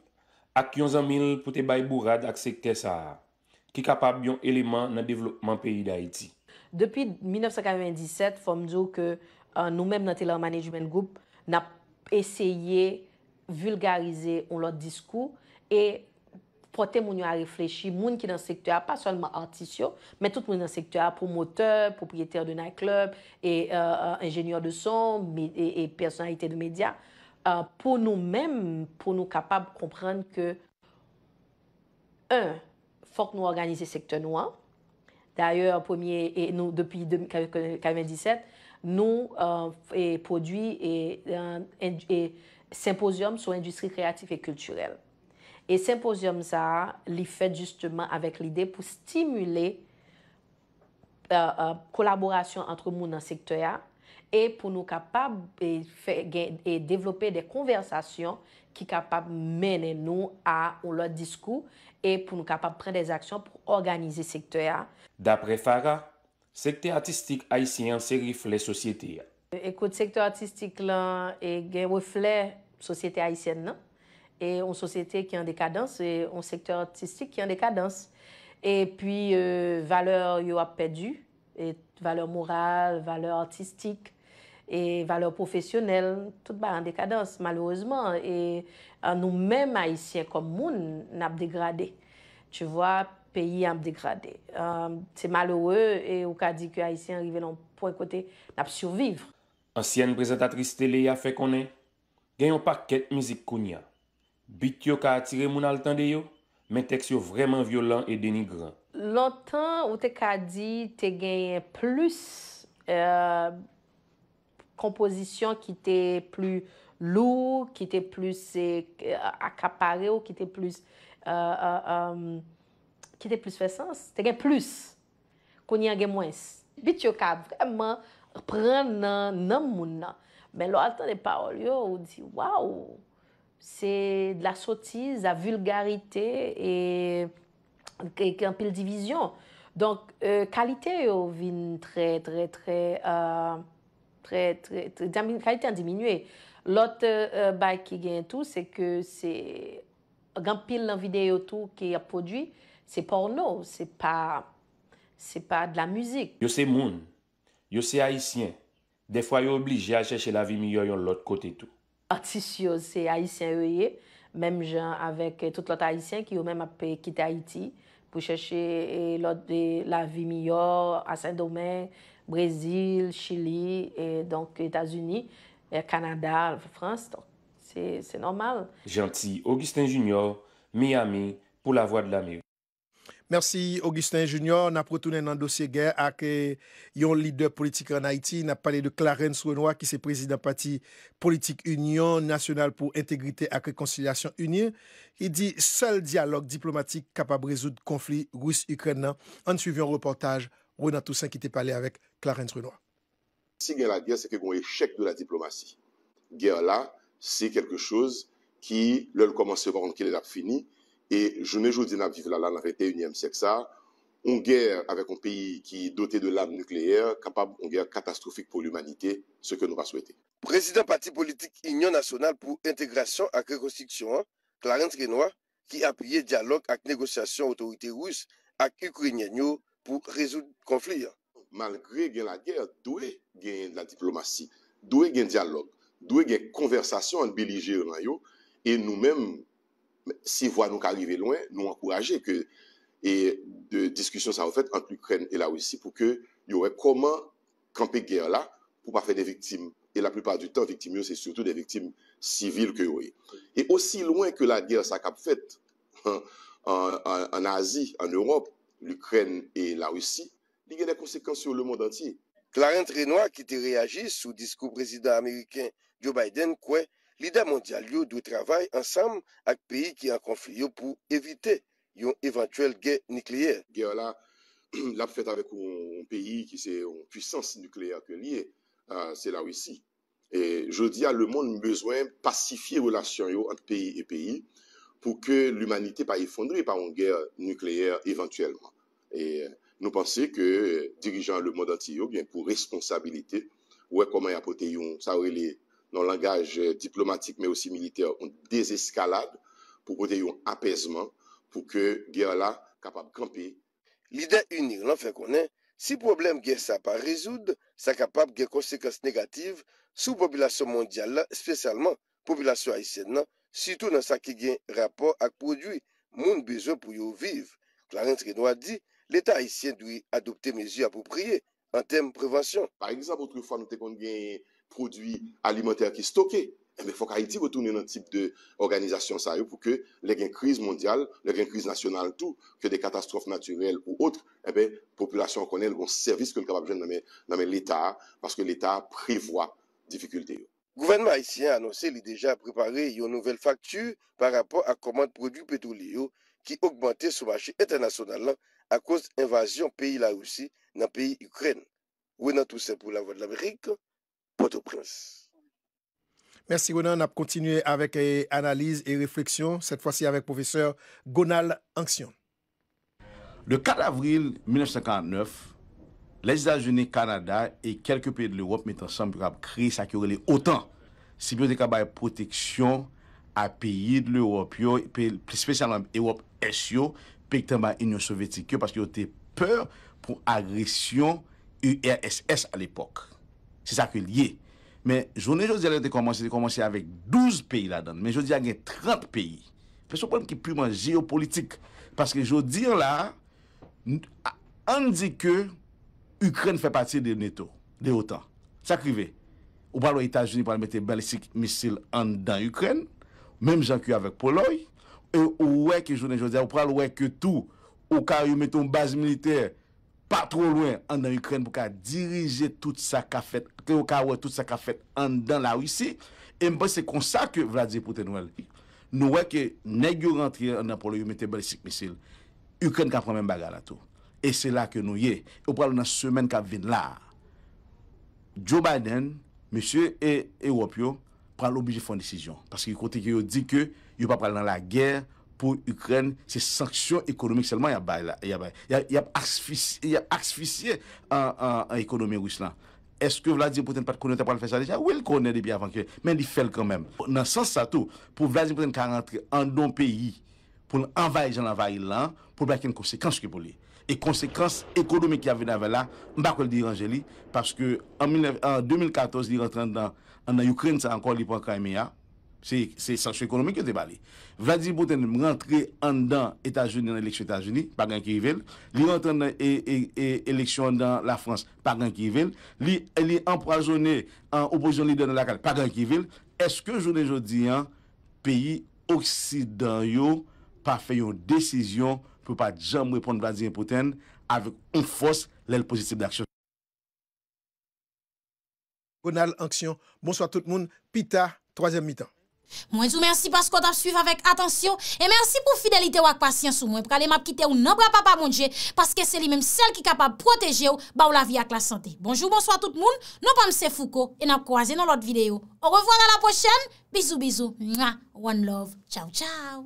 [SPEAKER 7] ak yon zanmil pou te bay bourad ak sekte sa a, ki kapab yon eleman nan devlopman peyi da eti.
[SPEAKER 11] Depi 1997, fòm djou ke euh, nou mèm nan Telemanage Human Group na eseye vulgarize ou lot diskou e pote moun yo a reflechi moun ki nan sektua, pa solman artisyon, men tout moun nan sektua, promoteur, propriyeter de nan klub, e euh, euh, ingenieur de son, e, e personalite de media, Euh, pou nou mèm, pou nou kapab komprenn ke un, fok nou organize sektor nou an, d'ayèr, depi 1997, nou fè prodwi e symposium sou industri kreatif e kulturel. E symposium sa li fè justement avèk l'ide pou stimule kolaborasyon euh, euh, antre moun nan sektor ya e pou nou kapab gen e devlope de konversasyon ki kapab mene nou a ou lot diskou, e pou nou kapab pren de aksyon pou organize sekte a.
[SPEAKER 7] Dapre Farah, sekte artistik Aisyen se rifle sosyete ya.
[SPEAKER 11] Ekout sekte artistik lan gen rifle sosyete Aisyen nan, e ou sosyete ki an dekadans, e ou sekte artistik ki an dekadans. E pi valeur yo ap pedu, valeur moral, valeur artistik, E valeur profesyonel, tout ba rande kadans, malouzman. E nou menm Haitien kom moun nap degrade. Tu vwa, peyi nap degrade. Se malouwe, ou ka di ki Haitien rive non pou ekote,
[SPEAKER 7] nap survivre. Ansyen prezentatrisite le ya fe konen, genyon pa ket mizik koun ya. Bit yo ka atire moun al tan de yo, men teksyo vreman violent e denigran.
[SPEAKER 11] Lon tan ou te ka di te genyen plus mizik. Euh, kompozisyon ki te plu lou, ki te plu se euh, akapare ou, ki te plu se fesans, te gen plus, koni an gen mwens. Bit yo ka vreman, pran nan, nan mwou nan, men lo altan de paol euh, yo ou di, waw, se la sotiz, la vulgarite, e ke an pil divizyon. Don kalite yo vin tre, tre, tre, Trè, trè, trè, kalite an diminue. Lot euh, ba ki gen tou, se ke se, gan pil nan videyo tou ki a podwi, se porno, se pa, se pa de la muzik.
[SPEAKER 7] Yo se moun, yo se Haitien, defwa yo oblije euh, a chèche euh, la vi miyor yon lot kote tou.
[SPEAKER 11] Atis yo se Haitien yoye, mem jan avèk tout lot Haitien ki yo men apè kit Haiti, pou chèche lot de la vi miyor a Saint-Domingue, Brésil, Chili, et donc Etats-Unis, Canada, France, c'est normal.
[SPEAKER 7] Gentil Augustin Junior, Miami, pou la voix de l'année.
[SPEAKER 3] Merci Augustin Junior, na protounen nan dosye gè akè euh, yon lider politik an Haiti, na pale de Clarence Renoir ki se prezident pati politik union, nasyonal pou integrite akè konsilyasyon union, ki di sel diyalog diplomatik kapab rezout konflik rous Ukren nan. An suivi an reportaj, Rouenat Toussaint ki te pale avèk. Clarence Renoir.
[SPEAKER 12] Si la guerre, c'est que un échec de la diplomatie. Guerre là, c'est quelque chose qui, le commence à qu'il est fini, et je ne dis pas vivre là, dans le 21e siècle, une guerre avec un pays qui est doté de l'arme nucléaire, capable d'une guerre catastrophique pour l'humanité, ce que nous pas souhaiter. Président parti politique Union nationale pour intégration et reconstruction, hein, Clarence Renoir, qui a le dialogue et négociation autorité russe et Ukrainiens pour résoudre le conflit. Hein. malgre gen la ger, dwe gen la diplomasi, dwe gen diyalog, dwe gen konversasyon an belije yon ayo, e nou men, si vwa nou ka arrive lwen, nou akouraje ke, e diskusyon sa wafet ant l'Ukraine e la Roussi, pou ke yon wè koman kampe ger la, pou pa fe de viktim, e la plupart du tan, viktim yo se surtout de viktim sivil ke yon wè. E osi lwen ke la ger sa kap fet, an Azie, an Europe, l'Ukraine e la Roussi, li gen la konsekans yo le mond an ti. Clarente Renoir ki te reagi sou disko prezident Ameriken Joe Biden kwen lida mondial yo do travay ansam ak peyi ki an konfli yo pou evite yon eventuel gen nikleyer. Ger la, euh, la pou fèt avèk yon peyi ki se yon pwisans nikleyer ke liye, se la wisi. Je di ya le mond bezwen pasifiye relasyon yo ak peyi e peyi pou ke l'umanite pa ifondri yon gen nikleyer eventuelman. Nou panse ke dirijan le modanti yo gen pou responsabilite wè koman ya pote yon sawele nan langaj diplomatik men osi militer, deseskalade pou kote yon apesman pou ke gè ala kapab kampe. Lide unik lan fè konen, si problem gen sa pa rezoud, sa kapab gen konsekans negatif sou populasyon mondial la, spesyalman populasyon Aïsèd nan, sitou nan sa ki gen rapor ak prodwi moun bezo pou yo viv. Clarin Trinou a di, l'Etat Haitien dwi adopte mezi apopriye an tem prewasyon. Pari lisa votre fwa nou te kon gen prodwi alimenter ki stoke, fok Haiti votounen an tip de organizasyon sa yo pou ke le gen kriz mondyal, le gen kriz nasyonal tou, ke de katastrofe natyrel ou otre, ebe, populasyon konel bon servis ke l'kabab jen nanmen l'Etat paske l'Etat privwa difikulteyo. Gouvenman Haitien anonsè li deja preparé yon nouvel faktu par rapport a komand prodwi petouli yo ki augmente sou machi etanasyonal lan akos invasyon peyi la ou si nan peyi Ukren. Wena tout sepou la vod l'Amerik,
[SPEAKER 8] poto prens.
[SPEAKER 3] Mersi Gwena, nap kontinuye avek euh, analize e refleksyon, set fwasi avek profeseur Gonal Anksyon.
[SPEAKER 9] Le 4 avril 1959, lèzida geni Kanada e kelke peyi de l'Europe met ansan pou kap kri sakyo rele otan. Sibyo de kap baye proteksyon ap peyi de l'Europe yo, peyi spesyalan Europe S.Y.O., pek teman inyo sovetike, paske yo te peur pou agresyon URSS al epok. Se sa ki liye. Men, jounen joun di la de komanse, de komanse avek 12 peyi la dan, men joun di la gen 30 peyi. Pe sou problem ki puman geopolitik, paske joun di la, an di ke Ukren fè pati de Neto, de Ota. Sa krive. Ou pa lo Itajuni, pou an mette balistik misil an dan Ukren, menm jan ki avek Poloye, E ou wè ke jounen jòdè, ou pral wè ke tou, ou ka yon meton base militer, pa tro lwen an dan Ukren pou ka dirije tout sa ka fèt, ou ka wè tout sa ka fèt an dan la Ouissi, e mpè se kon sa ke vladze pote nou wè. Nou wè ke neg yon rentri an nan pou lè yon meton balistik misil, Ukren ka pranmen baga la tou. E se la ke nou ye, e ou pral wè nan semen ka vin la. Joe Biden, monsye, e wop yo, pral wè obige fwen disijyon, paske yon kote ki yo di ke... Yo pa pral nan la gèr pou Ukren, se sanksyon ekonomik selman yab bay la. Yab asfisye an ekonomik wis lan. Eske vladim pou ten pat konen te pral fè sa lè? Ya ou el konen debi avan kè, men di fèl kèmèm. Nan sens sa tou, pou vladim pou ten ka rentre an don peyi, pou l'envaye jan l'envaye lan, pou baken konsekans kè pou li. E konsekans ekonomik yavè nan vè la, mbak wèl di ranjè li, paske an 2014 di rentren nan Ukren sa ankon li pou an kèmè ya, Se sensyon ekonomik yo te bali. Vladi Pouten rentre an dan Etat-Unis nan eleksyon Etat-Unis, pa gran kivil. Li rentre an dan eleksyon e, e, an dan la Frans, pa gran kivil. Li emprajonne an oposyon li dene la kal, pa gran kivil. Eske jounen joun diyan peyi Oksidanyo pa feyon desisyon pou pa jam repon Vladi
[SPEAKER 3] Pouten avik ou fos lel pozitif d'aksyon. Ronald Anksyon, bonsoit tout moun. Pita, 3e mitan.
[SPEAKER 1] Mwen zou mersi paskot ap suiv avèk atansyon E mersi pou fidelite wak pasyansou mwen Pou ka le map kite ou nan bra papa mounje bon Paske se li menm sel ki kapab proteje ou Ba ou la vi ak la sante Bonjou, bonso a tout moun Non pa mse fouko E nan kouaze nan lot videyo Ou revoan a la pochen Bizou, bizou Mwen love Chow, chow